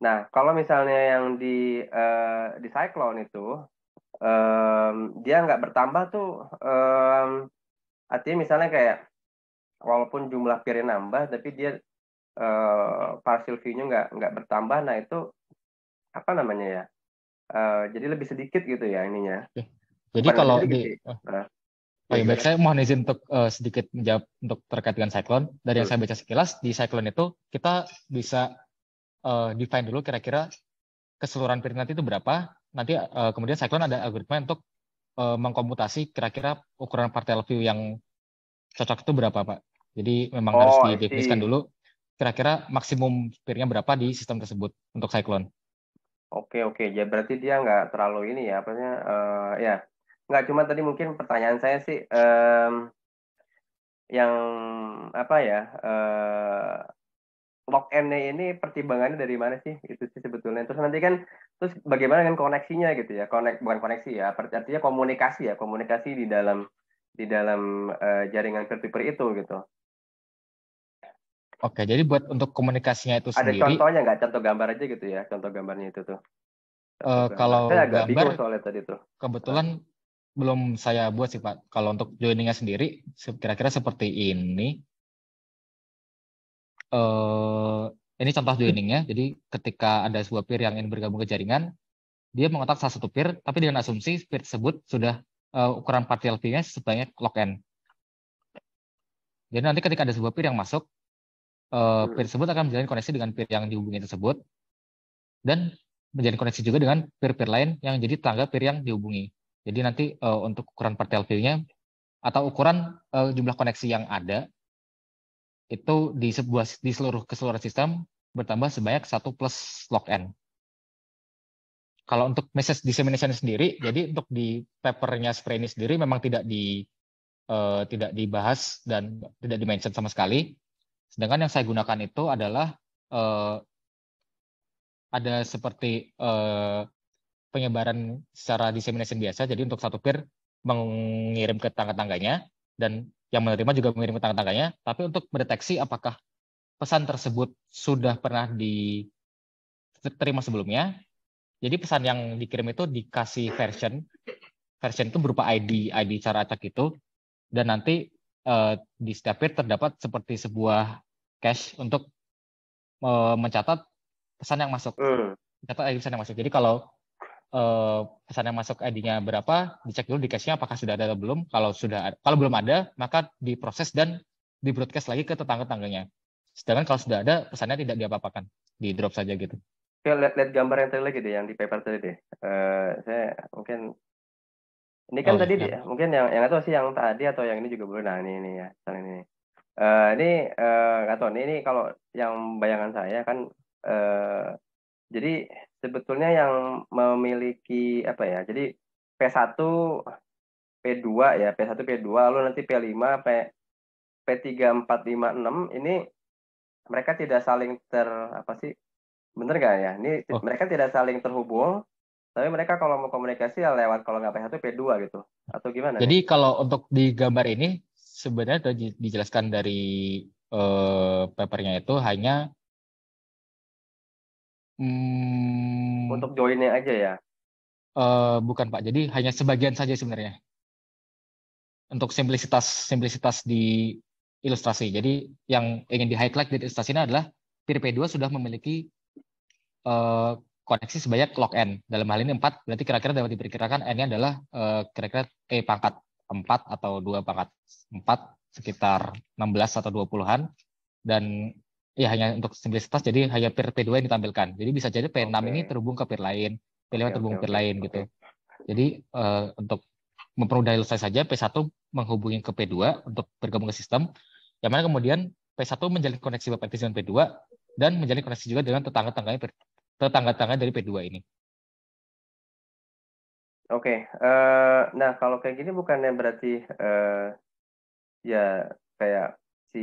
[SPEAKER 4] Nah, kalau misalnya yang di uh, di Cyclone itu um, dia nggak bertambah tuh um, Artinya misalnya kayak walaupun jumlah peer nambah tapi dia eh, uh, view-nya nggak nggak bertambah, nah itu apa namanya ya? uh, jadi lebih sedikit gitu ya ininya. Jadi Pernah kalau di, oh. Nah.
[SPEAKER 2] oh ya, iya, baik saya mohon izin untuk uh, sedikit menjawab untuk terkait dengan cyclone. Dari yang saya baca sekilas di cyclone itu kita bisa uh, define dulu kira-kira keseluruhan peer nanti itu berapa. Nanti uh, kemudian cyclone ada algoritma untuk uh, mengkomputasi kira-kira ukuran partial view yang cocok itu berapa, Pak. Jadi memang oh, harus didefinisikan dulu kira-kira maksimum peernya berapa di sistem tersebut untuk Cyclone.
[SPEAKER 4] Oke oke, ya berarti dia nggak terlalu ini ya, Apa uh, ya nggak cuma tadi mungkin pertanyaan saya sih um, yang apa ya uh, eh, log n ini pertimbangannya dari mana sih itu sih sebetulnya terus nanti kan Terus bagaimana dengan koneksinya gitu ya? Konek bukan koneksi ya, artinya komunikasi ya, komunikasi di dalam di dalam uh, jaringan peer-to-peer itu gitu.
[SPEAKER 2] Oke, jadi buat untuk komunikasinya itu Ada sendiri. Ada contohnya
[SPEAKER 4] nggak? Contoh gambar aja gitu ya, contoh gambarnya itu tuh. Uh, kalau saya agak gambar, soalnya tadi tuh. kebetulan nah. belum
[SPEAKER 2] saya buat sih Pak. Kalau untuk joiningnya sendiri, kira-kira seperti ini. Uh, ini contoh joiningnya. Jadi ketika ada sebuah peer yang ingin bergabung ke jaringan, dia mengotak salah satu peer, tapi dengan asumsi peer tersebut sudah uh, ukuran partial p-nya sebanyak log n. Jadi nanti ketika ada sebuah peer yang masuk, uh, peer tersebut akan menjalin koneksi dengan peer yang dihubungi tersebut, dan menjalin koneksi juga dengan peer-peer lain yang jadi tangga peer yang dihubungi. Jadi nanti uh, untuk ukuran partial p-nya atau ukuran uh, jumlah koneksi yang ada itu di sebuah di seluruh keseluruhan sistem bertambah sebanyak 1 plus log n. Kalau untuk message dissemination sendiri, jadi untuk di papernya spray ini sendiri memang tidak di uh, tidak dibahas dan tidak dimention sama sekali. Sedangkan yang saya gunakan itu adalah uh, ada seperti uh, penyebaran secara dissemination biasa. Jadi untuk satu peer mengirim ke tangga-tangganya dan yang menerima juga mengirim ke tangga-tangganya, tapi untuk mendeteksi apakah pesan tersebut sudah pernah diterima sebelumnya. Jadi pesan yang dikirim itu dikasih version, version itu berupa ID, ID cara acak itu, dan nanti uh, di setiap peer terdapat seperti sebuah cache untuk uh, mencatat pesan yang masuk, hmm. mencatat ID pesan yang masuk. Jadi kalau Eh, pesan yang masuk ID-nya berapa, dicek dulu di cache-nya apakah sudah ada atau belum. Kalau sudah kalau belum ada, maka diproses dan di broadcast lagi ke tetangga-tetangganya. Sedangkan kalau sudah ada, pesannya tidak diapa-apakan, di drop saja gitu.
[SPEAKER 4] Oke, lihat, lihat gambar yang tadi lagi deh, yang di paper tadi deh. Uh, saya mungkin ini kan oh, tadi ya. mungkin yang yang itu sih yang tadi atau yang ini juga boleh. Nah ini ini ya, ini. Uh, ini uh, nggak tahu ini, ini kalau yang bayangan saya kan uh, jadi sebetulnya yang memiliki apa ya? Jadi P1 P2 ya, P1 P2 lalu nanti P5 P P3 4 5 6 ini mereka tidak saling ter apa sih? Bener gak ya? Ini oh. mereka tidak saling terhubung tapi mereka kalau mau komunikasi ya lewat kalau nggak P1 P2 gitu atau gimana? Jadi nih?
[SPEAKER 2] kalau untuk di gambar ini sebenarnya sudah dijelaskan dari eh, papernya itu hanya Hmm,
[SPEAKER 4] Untuk joinnya aja ya?
[SPEAKER 2] Uh, bukan Pak, jadi hanya sebagian saja sebenarnya. Untuk simplisitas simplisitas di ilustrasi. Jadi yang ingin di highlight di ilustrasi ini adalah peer P2 sudah memiliki uh, koneksi sebanyak log n. Dalam hal ini 4, berarti kira-kira dapat diperkirakan n-nya adalah eh, kira-kira uh, kira e pangkat 4 atau 2 pangkat 4 sekitar 16 atau 20-an dan ya hanya untuk simplicitas jadi hanya peer P2 yang ditampilkan. Jadi bisa jadi P6 okay. ini terhubung ke peer lain, P5 okay, iya, terhubung okay, peer okay, lain okay. gitu. Jadi uh, untuk mempermudah ilustrasi saja P1 menghubungi ke P2 untuk bergabung ke sistem. Yang mana kemudian P1 menjalin koneksi web activity dengan P2 dan menjalin koneksi juga dengan tetangga-tetangganya tetangga-tetangga dari P2 ini.
[SPEAKER 4] Oke, okay. uh, eh, nah kalau kayak gini bukannya berarti uh, ya kayak si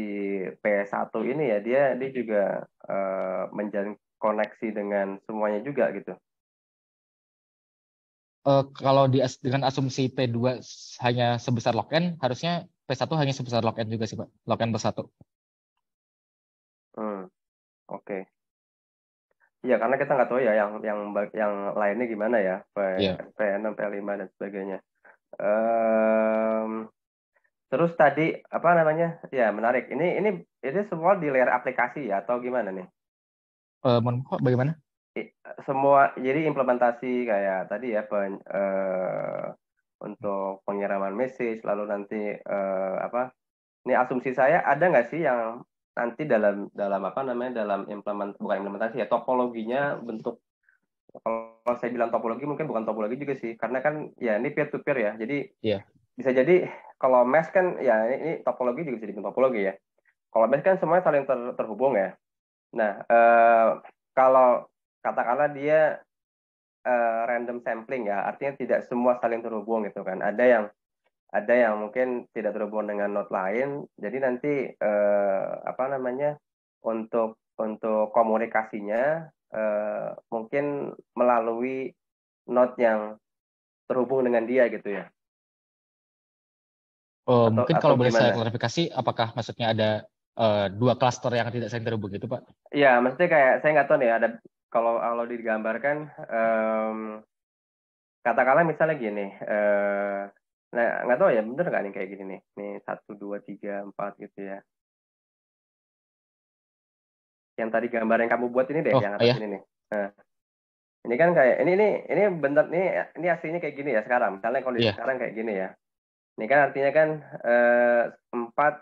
[SPEAKER 4] P1 ini ya dia dia juga uh, menjalin koneksi dengan semuanya juga gitu.
[SPEAKER 2] Uh, kalau di, dengan asumsi P2 hanya sebesar log n, harusnya P1 hanya sebesar log n juga sih Pak. Log n plus 1.
[SPEAKER 4] Hmm. Oke. Okay. Iya, karena kita nggak tahu ya yang yang yang lainnya gimana ya, P, yeah. P6, P5 dan sebagainya. Um, Terus tadi apa namanya? Ya menarik. Ini ini ini semua di layer aplikasi ya atau gimana nih?
[SPEAKER 2] Uh, bagaimana?
[SPEAKER 4] Semua jadi implementasi kayak tadi ya pen, uh, untuk pengiriman message lalu nanti uh, apa? Ini asumsi saya ada nggak sih yang nanti dalam dalam apa namanya dalam implement bukan implementasi ya topologinya bentuk kalau saya bilang topologi mungkin bukan topologi juga sih karena kan ya ini peer to peer ya jadi yeah. bisa jadi kalau mesh kan ya ini topologi juga bisa dibilang topologi ya. Kalau mesh kan semuanya saling ter, terhubung ya. Nah, eh, kalau katakanlah dia eh, random sampling ya, artinya tidak semua saling terhubung gitu kan. Ada yang ada yang mungkin tidak terhubung dengan node lain. Jadi nanti eh, apa namanya untuk untuk komunikasinya eh, mungkin melalui node yang terhubung dengan dia gitu ya.
[SPEAKER 2] Oh, atau, mungkin kalau boleh saya klarifikasi, apakah maksudnya ada uh, dua klaster yang tidak saling terhubung itu, Pak?
[SPEAKER 4] Ya, maksudnya kayak saya nggak tahu nih ada kalau kalau digambarkan um, katakanlah misalnya gini, uh, nah nggak tahu ya bener nggak nih kayak gini nih, nih satu dua tiga empat gitu ya. Yang tadi gambar yang kamu buat ini deh, oh, yang atas ayah. ini nih. Nah, ini kan kayak ini ini ini bener nih ini aslinya kayak gini ya sekarang. Misalnya kalau yeah. sekarang kayak gini ya. Ini kan artinya kan eh, empat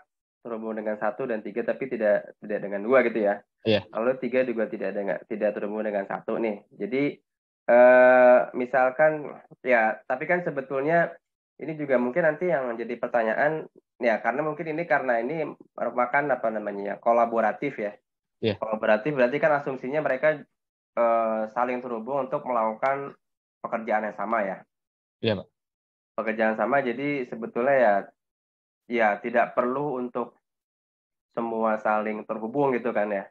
[SPEAKER 4] terhubung dengan satu dan tiga tapi tidak tidak dengan dua gitu ya. Iya. Lalu tiga juga tidak dengan tidak terhubung dengan satu nih. Jadi eh, misalkan ya tapi kan sebetulnya ini juga mungkin nanti yang menjadi pertanyaan ya karena mungkin ini karena ini merupakan apa namanya ya kolaboratif ya. yeah. Kolaboratif berarti kan asumsinya mereka eh, saling terhubung untuk melakukan pekerjaan yang sama ya. Iya pak pekerjaan sama jadi sebetulnya ya ya tidak perlu untuk semua saling terhubung gitu kan ya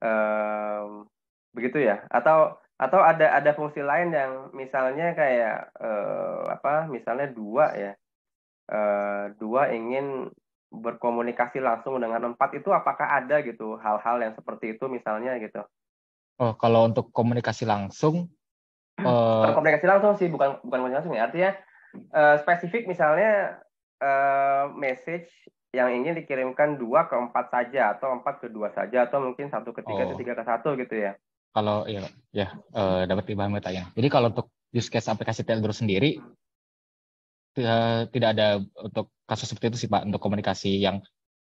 [SPEAKER 4] ehm, begitu ya atau atau ada ada fungsi lain yang misalnya kayak eh, apa misalnya dua ya eh, dua ingin berkomunikasi langsung dengan empat itu apakah ada gitu hal-hal yang seperti itu misalnya gitu oh kalau untuk
[SPEAKER 2] komunikasi langsung uh,
[SPEAKER 4] terkomunikasi langsung sih bukan bukan langsung ya artinya uh, spesifik misalnya uh, message yang ingin dikirimkan dua ke empat saja atau empat ke dua saja atau mungkin satu ke tiga oh. ke tiga ke satu gitu ya
[SPEAKER 2] kalau ya ya uh, dapat -tiba, tanya jadi kalau untuk use case aplikasi Telegram sendiri tidak ada untuk kasus seperti itu sih pak untuk komunikasi yang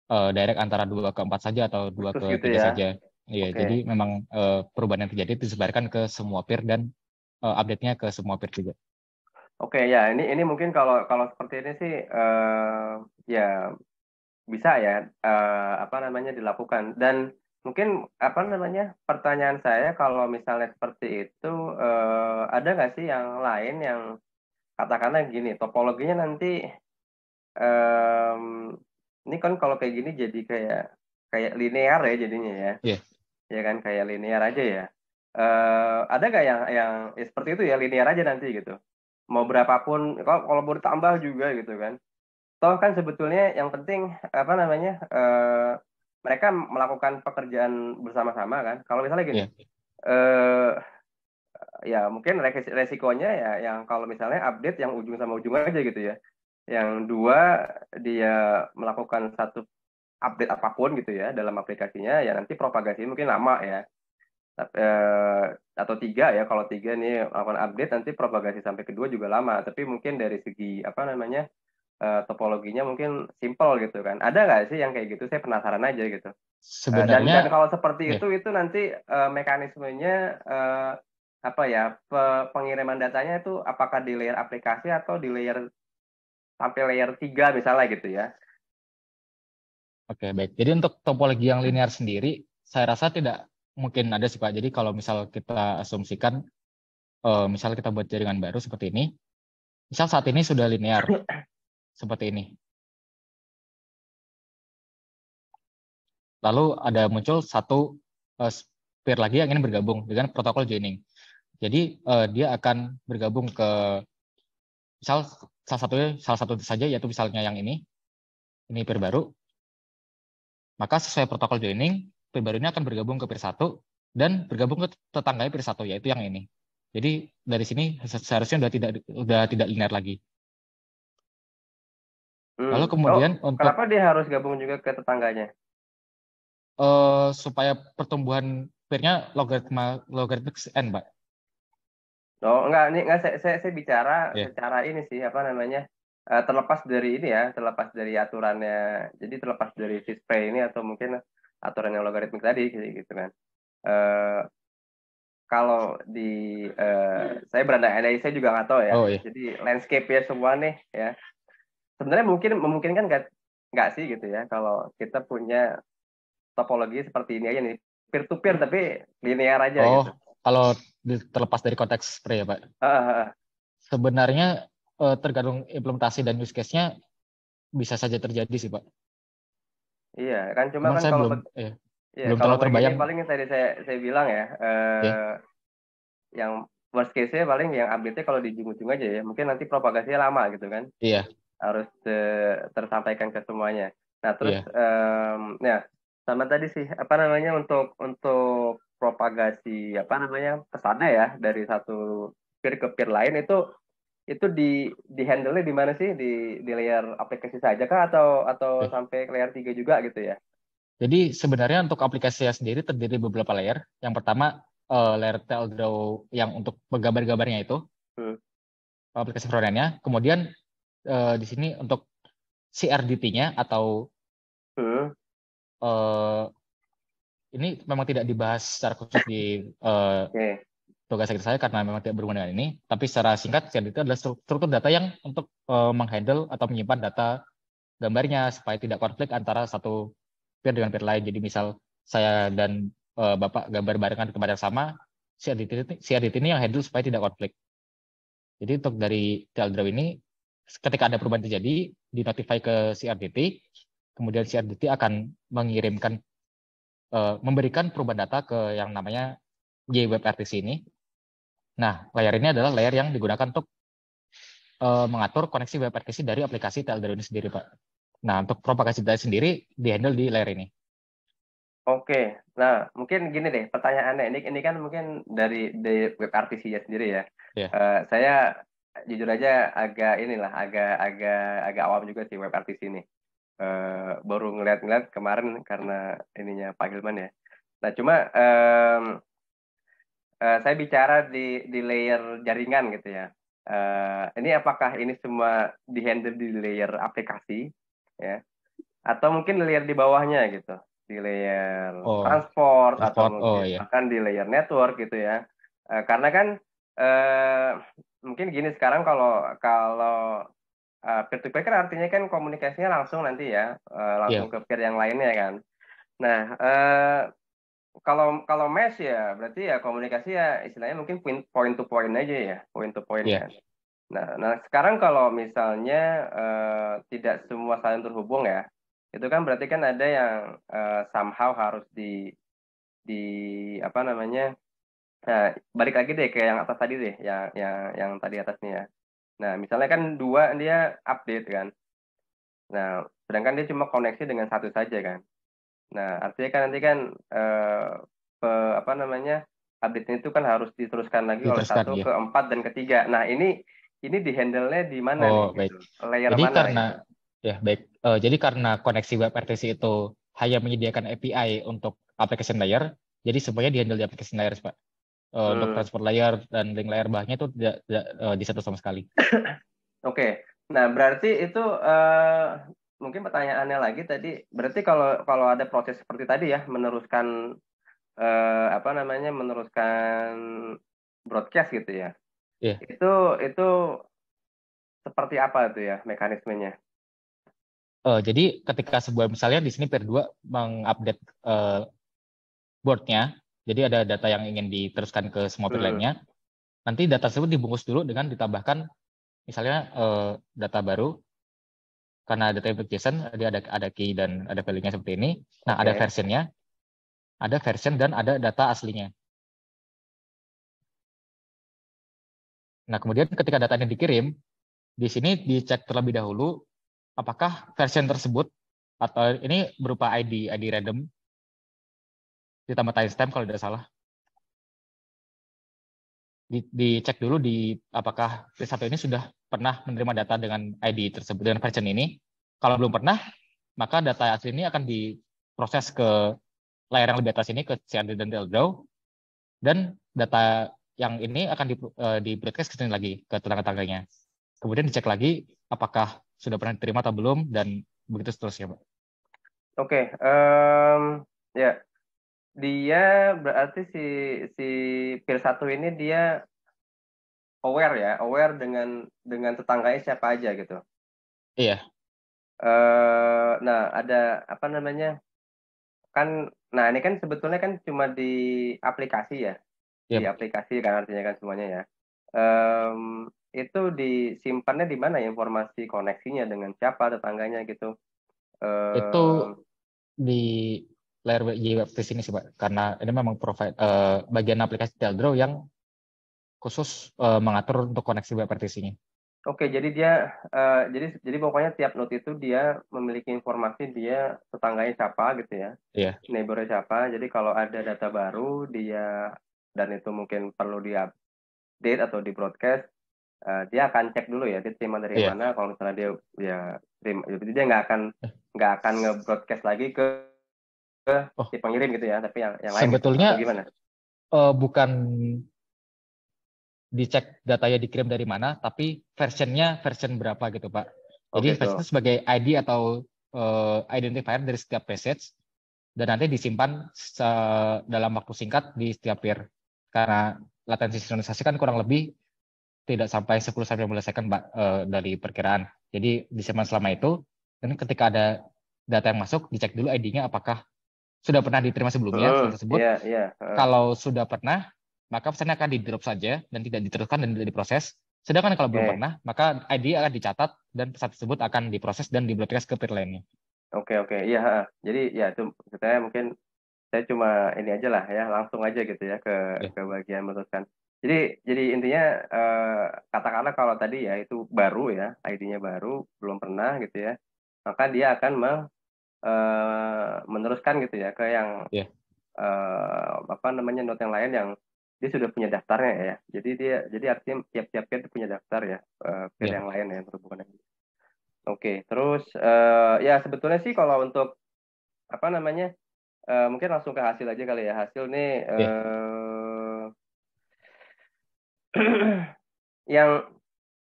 [SPEAKER 2] uh, direct antara dua ke empat saja atau dua Terus ke gitu tiga ya. saja Iya, okay. jadi memang uh, perubahan yang terjadi disebarkan ke semua peer dan uh, update-nya ke semua peer juga.
[SPEAKER 4] Oke okay, ya ini ini mungkin kalau kalau seperti ini sih uh, ya bisa ya uh, apa namanya dilakukan dan mungkin apa namanya pertanyaan saya kalau misalnya seperti itu uh, ada nggak sih yang lain yang katakanlah gini topologinya nanti um, ini kan kalau kayak gini jadi kayak kayak linear ya jadinya ya yeah. ya iya kan kayak linear aja ya uh, ada nggak yang yang ya seperti itu ya linear aja nanti gitu mau berapapun kalau kalau mau ditambah juga gitu kan toh kan sebetulnya yang penting apa namanya uh, mereka melakukan pekerjaan bersama-sama kan kalau misalnya gini yeah. Iya. uh, ya mungkin resikonya ya yang kalau misalnya update yang ujung sama ujung aja gitu ya yang dua dia melakukan satu update apapun gitu ya dalam aplikasinya ya nanti propagasi mungkin lama ya Eh, atau tiga ya kalau tiga nih akan update nanti propagasi sampai kedua juga lama tapi mungkin dari segi apa namanya eh, topologinya mungkin simple gitu kan ada nggak sih yang kayak gitu saya penasaran aja gitu eh, sebenarnya dan, dan kalau seperti ya. itu itu nanti mekanismenya apa ya pengiriman datanya itu apakah di layer aplikasi atau di layer sampai layer tiga misalnya gitu ya
[SPEAKER 2] Oke, baik. Jadi untuk topologi yang linear sendiri, saya rasa tidak mungkin ada sih Pak. Jadi kalau misal kita asumsikan, uh, misal kita buat jaringan baru seperti ini,
[SPEAKER 3] misal saat ini sudah linear seperti ini.
[SPEAKER 2] Lalu ada muncul satu uh, peer lagi yang ingin bergabung dengan protokol joining. Jadi uh, dia akan bergabung ke misal salah satunya salah satu saja yaitu misalnya yang ini ini peer baru. Maka sesuai protokol joining peer baru ini akan bergabung ke peer 1 dan bergabung ke tetangganya peer 1 yaitu yang ini. Jadi dari sini seharusnya sudah tidak sudah tidak linear lagi. Hmm. Lalu kemudian
[SPEAKER 4] oh, untuk kenapa dia harus gabung juga ke tetangganya?
[SPEAKER 2] Uh, supaya pertumbuhan peernya logaritma logaritmik n, Pak.
[SPEAKER 4] Oh, enggak, ini enggak saya saya, saya bicara yeah. secara ini sih apa namanya? Eh, terlepas dari ini ya, terlepas dari aturannya. Jadi terlepas dari display ini atau mungkin aturan yang logaritmik tadi gitu kan. Uh, kalau di uh, saya beranda NAI saya juga nggak tahu ya. Oh, iya. Jadi landscape ya semua nih ya. Sebenarnya mungkin memungkinkan nggak nggak sih gitu ya kalau kita punya topologi seperti ini aja nih peer to peer tapi linear aja. Oh, gitu.
[SPEAKER 2] kalau terlepas dari konteks pre ya pak. Uh, uh, uh. Sebenarnya uh, tergantung implementasi dan use case-nya bisa saja terjadi sih pak.
[SPEAKER 4] Iya, kan cuma Emang kan kalau belum, iya. Ya, belum kalau terbayang. Paling yang tadi saya saya bilang ya, eh, yeah. yang worst case-nya paling yang update-nya kalau di ujung-ujung aja ya. Mungkin nanti propagasinya lama gitu kan. Iya. Yeah. Harus eh, tersampaikan ke semuanya. Nah, terus yeah. Iya. um, ya sama tadi sih apa namanya untuk untuk propagasi apa namanya pesannya ya dari satu peer ke peer lain itu itu di di handle-nya di mana sih di di layer aplikasi saja kah atau atau eh. sampai ke layer 3 juga gitu ya?
[SPEAKER 2] Jadi sebenarnya untuk aplikasi sendiri terdiri beberapa layer. Yang pertama uh, eh, layer TL Draw yang untuk gambar-gambarnya itu. Hmm. Aplikasi frontend-nya. Kemudian uh, di sini untuk CRDT-nya atau hmm. uh, ini memang tidak dibahas secara khusus di uh, okay tugas saya karena memang tidak berhubungan dengan ini. Tapi secara singkat, CRD itu adalah struktur data yang untuk uh, menghandle atau menyimpan data gambarnya supaya tidak konflik antara satu peer dengan peer lain. Jadi misal saya dan uh, Bapak gambar barengan di tempat yang sama, CRDT, CRDT ini yang handle supaya tidak konflik. Jadi untuk dari Draw ini, ketika ada perubahan terjadi, di notifikasi ke CRDT, kemudian CRDT akan mengirimkan, uh, memberikan perubahan data ke yang namanya JWebRTC ini, Nah, layar ini adalah layar yang digunakan untuk uh, mengatur koneksi web RTC dari aplikasi TLDR ini sendiri, Pak. Nah, untuk propagasi data sendiri dihandle di layar ini.
[SPEAKER 4] Oke, nah mungkin gini deh pertanyaannya ini ini kan mungkin dari di web RTC-nya sendiri ya. Yeah. Iya. Uh, saya jujur aja agak inilah agak agak agak awam juga sih web RTC ini. Uh, baru ngeliat-ngeliat kemarin karena ininya Pak Hilman ya. Nah cuma um, Eh, saya bicara di di layer jaringan gitu ya. Uh, ini apakah ini semua di handle di layer aplikasi ya atau mungkin layer di bawahnya gitu di layer oh, transport, transport atau oh, mungkin oh, iya. di layer network gitu ya uh, karena kan uh, mungkin gini sekarang kalau kalau peer to peer kan artinya kan komunikasinya langsung nanti ya uh, langsung yeah. ke peer yang lainnya kan nah uh, kalau kalau mesh ya berarti ya komunikasi ya istilahnya mungkin point point to point aja ya point to point yeah. ya. Kan. Nah, nah sekarang kalau misalnya uh, tidak semua saling terhubung ya itu kan berarti kan ada yang uh, somehow harus di di apa namanya nah, balik lagi deh ke yang atas tadi deh yang yang yang tadi atasnya ya. Nah misalnya kan dua dia update kan. Nah sedangkan dia cuma koneksi dengan satu saja kan. Nah, artinya kan nanti kan eh, pe, apa namanya update itu kan harus diteruskan lagi Diteruskan, oleh satu, ya. empat dan ketiga. Nah, ini ini di handle-nya di mana oh, nih, gitu? baik. Gitu? Layer jadi mana? karena ya,
[SPEAKER 2] ya baik. Uh, jadi karena koneksi web RTC itu hanya menyediakan API untuk application layer, jadi semuanya dihandle di application layer, Pak. Uh, hmm. Untuk transport layer dan link layer bahannya itu tidak, tidak uh, eh, satu sama sekali. Oke.
[SPEAKER 4] Okay. Nah, berarti itu uh, mungkin pertanyaannya lagi tadi berarti kalau kalau ada proses seperti tadi ya meneruskan eh, apa namanya meneruskan broadcast gitu ya yeah. itu itu seperti apa itu ya mekanismenya
[SPEAKER 2] uh, jadi ketika sebuah misalnya di sini per 2 mengupdate uh, boardnya jadi ada data yang ingin diteruskan ke semua hmm. per lainnya nanti data tersebut dibungkus dulu dengan ditambahkan misalnya uh, data baru karena ada type JSON, dia ada ada key dan ada value-nya seperti ini. Nah, okay. ada versionnya, ada version dan ada data aslinya.
[SPEAKER 3] Nah, kemudian ketika data ini dikirim,
[SPEAKER 2] di sini dicek terlebih dahulu apakah version tersebut atau ini berupa ID ID random ditambah timestamp kalau tidak salah. Di, dicek dulu di apakah sampai ini sudah pernah menerima data dengan ID tersebut, dengan version ini. Kalau belum pernah, maka data asli ini akan diproses ke layar yang lebih atas ini, ke CRD dan DLDAW. dan data yang ini akan di, uh, di broadcast ke sini lagi, ke tetangga-tangganya. Kemudian dicek lagi apakah sudah pernah diterima atau belum, dan begitu seterusnya, Pak. Oke,
[SPEAKER 4] okay, um, ya. Yeah. Dia berarti si si peer satu ini dia aware ya aware dengan dengan tetangganya siapa aja gitu iya uh, nah ada apa namanya kan nah ini kan sebetulnya kan cuma di aplikasi ya yep. di iya. aplikasi kan artinya kan semuanya ya um, itu disimpannya di mana informasi koneksinya dengan siapa tetangganya gitu uh, itu
[SPEAKER 2] di layer di ini sih pak karena ini memang provide uh, bagian aplikasi Teldraw yang khusus uh, mengatur untuk koneksi web ini.
[SPEAKER 4] Oke, jadi dia uh, jadi jadi pokoknya tiap node itu dia memiliki informasi dia tetangganya siapa gitu ya. Iya. Yeah. Neighbornya siapa. Jadi kalau ada data baru dia dan itu mungkin perlu di update atau di broadcast, uh, eh, dia akan cek dulu ya dia terima dari yeah. mana. Kalau misalnya dia ya terima, jadi dia nggak akan nggak akan nge-broadcast lagi ke ke oh. si pengirim gitu ya, tapi yang yang lain sebetulnya gitu, gimana?
[SPEAKER 2] Uh, bukan dicek datanya dikirim dari mana, tapi versionnya version berapa gitu Pak. Jadi okay, itu sebagai ID atau uh, identifier dari setiap message dan nanti disimpan dalam waktu singkat di setiap peer karena latensi sinkronisasi kan kurang lebih tidak sampai 10 sampai 15 second Pak, uh, dari perkiraan. Jadi disimpan selama itu dan ketika ada data yang masuk dicek dulu ID-nya apakah sudah pernah diterima sebelumnya uh, tersebut.
[SPEAKER 3] Yeah, yeah, uh. Kalau
[SPEAKER 2] sudah pernah maka pesannya akan di drop saja dan tidak diteruskan dan tidak diproses. Sedangkan kalau belum okay. pernah, maka ID akan dicatat dan pesan tersebut akan diproses dan diblokir ke peer lainnya.
[SPEAKER 4] Oke okay, oke, okay. iya. Jadi ya itu saya mungkin saya cuma ini aja lah ya, langsung aja gitu ya ke yeah. ke bagian meneruskan Jadi jadi intinya eh, katakanlah kalau tadi ya itu baru ya, ID-nya baru, belum pernah gitu ya. Maka dia akan meng, eh, meneruskan gitu ya ke yang yeah. eh, apa namanya note yang lain yang dia sudah punya daftarnya ya. Jadi dia jadi artinya tiap-tiap peer punya daftar ya uh, eh, yeah. yang lain ya yang berhubungan dengan dia. Oke, okay, terus uh, ya sebetulnya sih kalau untuk apa namanya uh, mungkin langsung ke hasil aja kali ya hasil nih yeah. Iya. yang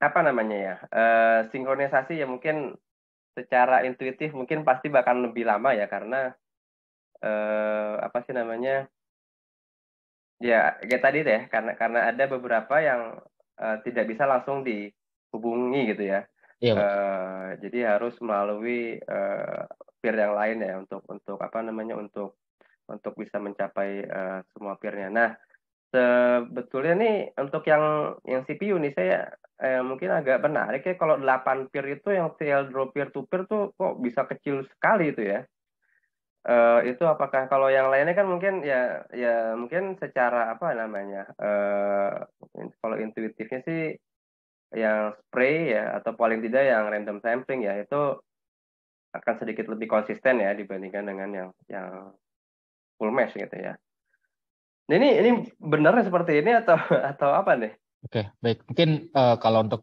[SPEAKER 4] apa namanya ya uh, sinkronisasi ya mungkin secara intuitif mungkin pasti bahkan lebih lama ya karena uh, apa sih namanya Ya, kayak tadi deh, karena karena ada beberapa yang uh, tidak bisa langsung dihubungi gitu ya. Iya. Uh, jadi harus melalui uh, peer yang lain ya untuk untuk apa namanya untuk untuk bisa mencapai uh, semua peernya. Nah, sebetulnya nih untuk yang yang CPU nih saya eh, mungkin agak menarik ya kalau 8 peer itu yang TL drop peer to peer tuh kok bisa kecil sekali itu ya uh, itu apakah kalau yang lainnya kan mungkin ya ya mungkin secara apa namanya uh, kalau intuitifnya sih yang spray ya atau paling tidak yang random sampling ya itu akan sedikit lebih konsisten ya dibandingkan dengan yang yang full mesh gitu ya. Nah, ini ini benarnya seperti ini atau atau apa nih?
[SPEAKER 2] Oke baik mungkin uh, kalau untuk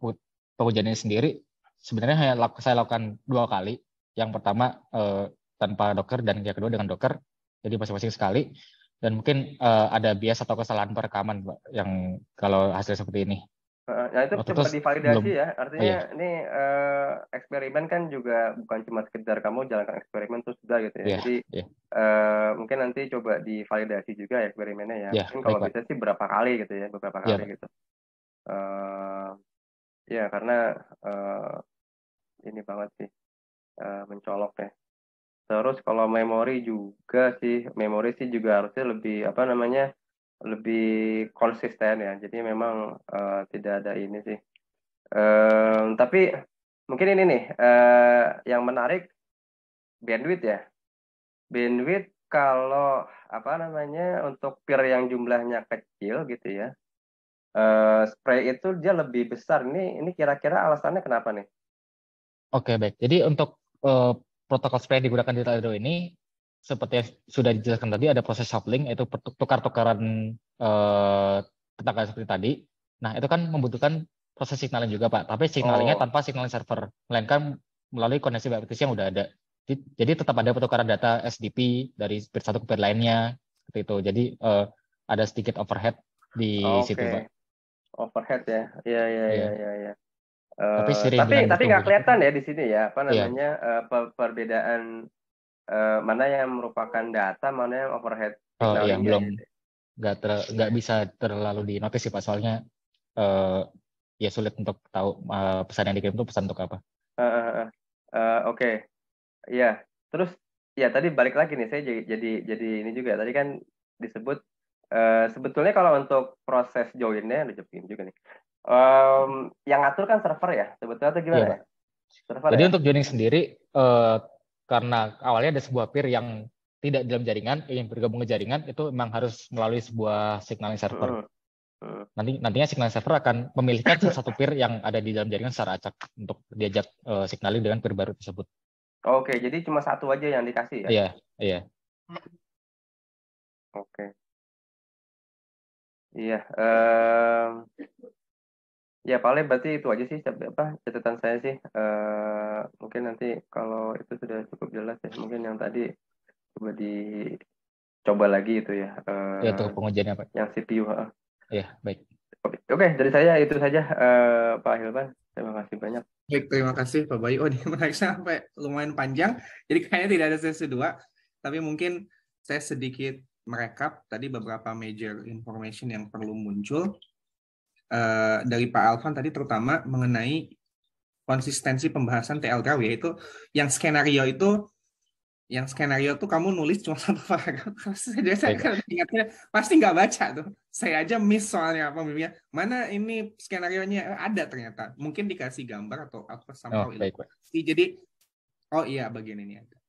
[SPEAKER 2] pengujiannya sendiri sebenarnya hanya saya lakukan dua kali. Yang pertama uh, tanpa dokter dan yang kedua dengan dokter, jadi masing-masing sekali dan mungkin uh, ada bias atau kesalahan perekaman Pak, yang kalau hasil seperti ini.
[SPEAKER 4] nah itu Waktu cepat divalidasi belum, ya, artinya iya. ini uh, eksperimen kan juga bukan cuma sekedar kamu jalankan eksperimen terus sudah gitu ya. Yeah, Jadi yeah. Iya. Uh, mungkin nanti coba divalidasi juga ya eksperimennya ya. Yeah, mungkin kalau bisa sih berapa kali gitu ya, beberapa iya, kali yeah. gitu. Uh, ya karena uh, ini banget sih uh, mencolok ya. Terus kalau memori juga sih, memori sih juga harusnya lebih apa namanya lebih konsisten ya. Jadi memang uh, tidak ada ini sih. Um, tapi mungkin ini nih uh, yang menarik bandwidth ya. Bandwidth kalau apa namanya untuk peer yang jumlahnya kecil gitu ya. Uh, spray itu dia lebih besar. Ini ini kira-kira alasannya kenapa nih?
[SPEAKER 2] Oke, baik. Jadi untuk uh, protokol SPA yang digunakan di Trello ini seperti yang sudah dijelaskan tadi ada proses shuffling yaitu tukar-tukaran eh, tetangga seperti tadi. Nah, itu kan membutuhkan proses signaling juga, Pak. Tapi signalingnya oh. tanpa signaling server, melainkan melalui koneksi BPTC yang udah ada. Jadi tetap ada pertukaran data SDP dari peer satu ke peer lainnya seperti itu. Jadi eh, ada sedikit overhead di oh, situ, Pak.
[SPEAKER 4] Overhead ya. Iya, iya, iya, iya, ya, ya tapi eh, tapi tapi gitu. nggak kelihatan ya di sini ya apa iya. namanya yeah. uh, perbedaan uh, mana yang merupakan data mana yang overhead oh iya belum gitu. nggak ter nggak bisa
[SPEAKER 2] terlalu dinotis sih pak soalnya uh, ya sulit untuk tahu uh, pesan yang dikirim itu pesan untuk apa
[SPEAKER 4] uh, uh, uh, oke okay. ya yeah. terus ya tadi balik lagi nih saya jadi jadi jadi ini juga tadi kan disebut Uh, sebetulnya kalau untuk proses joinnya ada juga nih um, yang ngatur kan server ya sebetulnya atau gimana iya. Ya?
[SPEAKER 2] Server Jadi ya? untuk joining sendiri uh, karena awalnya ada sebuah peer yang tidak dalam jaringan ingin bergabung ke jaringan itu memang harus melalui sebuah signaling server. Hmm. hmm. Nanti nantinya signaling server akan memilihkan salah satu peer yang ada di dalam jaringan secara acak untuk diajak uh, signaling dengan peer baru tersebut.
[SPEAKER 4] Oke, jadi cuma satu aja yang dikasih ya? Iya,
[SPEAKER 3] iya. Oke. Iya,
[SPEAKER 4] um, Ya paling berarti itu aja sih apa catatan saya sih. Uh, mungkin nanti kalau itu sudah cukup jelas ya mungkin yang tadi coba dicoba lagi itu ya. Uh, ya untuk pengujiannya Pak. Yang CPU. Uh. Ya baik. Oke okay, dari saya itu saja uh, Pak Hilman. Terima kasih banyak. Baik terima kasih Pak Bayu. Oh ini menarik sampai lumayan panjang. Jadi kayaknya tidak ada sesi dua.
[SPEAKER 1] Tapi mungkin saya sedikit merekap tadi beberapa major information yang perlu muncul Eh, dari Pak Alvan tadi terutama mengenai konsistensi pembahasan TLKW yaitu yang skenario itu yang skenario tuh kamu nulis cuma satu paragraf saya, saya kan ingatnya pasti nggak baca tuh saya aja miss soalnya pembimbingnya mana ini skenario nya eh, ada ternyata mungkin dikasih gambar atau apa sama oh, baik, jadi oh iya bagian ini ada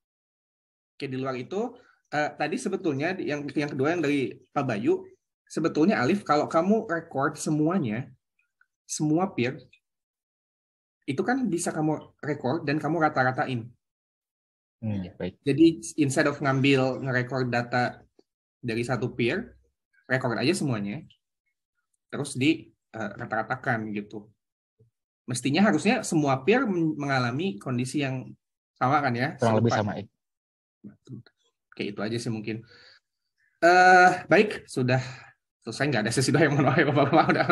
[SPEAKER 1] oke di luar itu uh, tadi sebetulnya yang yang kedua yang dari Pak Bayu sebetulnya Alif kalau kamu record semuanya semua peer itu kan bisa kamu record dan kamu rata-ratain. Hmm, iya, baik. Jadi instead of ngambil ngerekord data dari satu peer, record aja semuanya. Terus di uh, rata-ratakan gitu. Mestinya harusnya semua peer mengalami kondisi yang sama kan ya? Kurang lebih sama.
[SPEAKER 2] oke
[SPEAKER 1] iya. itu aja sih mungkin. Uh, baik, sudah saya nggak ada sesi doa yang mau bapak udah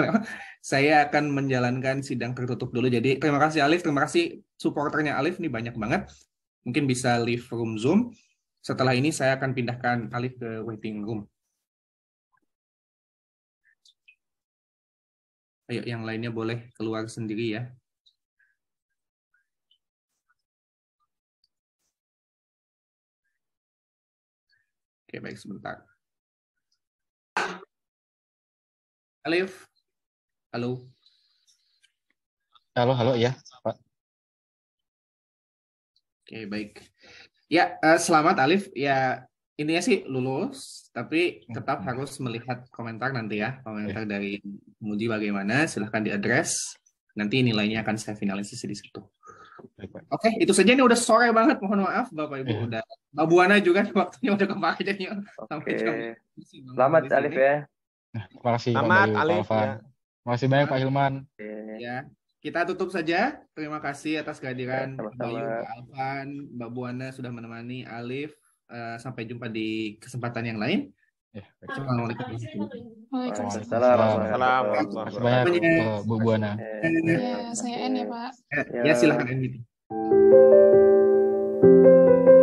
[SPEAKER 1] saya akan menjalankan sidang tertutup dulu jadi terima kasih Alif terima kasih supporternya Alif ini banyak banget mungkin bisa leave room Zoom
[SPEAKER 3] setelah ini saya akan pindahkan Alif ke waiting room ayo yang lainnya boleh keluar sendiri ya Oke, baik sebentar. Alif. Halo. Halo, halo ya, Pak. Oke, baik. Ya, eh, selamat Alif.
[SPEAKER 1] Ya, intinya sih lulus, tapi tetap mm-hmm. harus melihat komentar nanti ya. Komentar ya. dari Mudi bagaimana, silahkan diadres. Nanti nilainya akan saya finalisasi di
[SPEAKER 4] situ. Oke,
[SPEAKER 1] okay, Oke, itu saja. Ini udah sore banget. Mohon maaf,
[SPEAKER 4] Bapak Ibu. Iya. Udah. Mbak Buana juga
[SPEAKER 1] waktunya udah kemarin. Jadi Oke. Sampai
[SPEAKER 4] Selamat Alif ya. Nah, terima kasih
[SPEAKER 2] Selamat, Pak Alif, ya.
[SPEAKER 1] Terima kasih banyak Pak Hilman. Ya. Kita tutup saja. Terima kasih atas kehadiran ya, Pak Bayu, Pak Alvan, Mbak Buana sudah menemani Alif. Uh, sampai jumpa di kesempatan yang lain. Ya, Assalamualaikum. Waalaikumsalam. Terima Bu Buana. Ya,
[SPEAKER 3] saya N ya Pak.
[SPEAKER 4] Eh, ya, silahkan N Thank you. Gitu.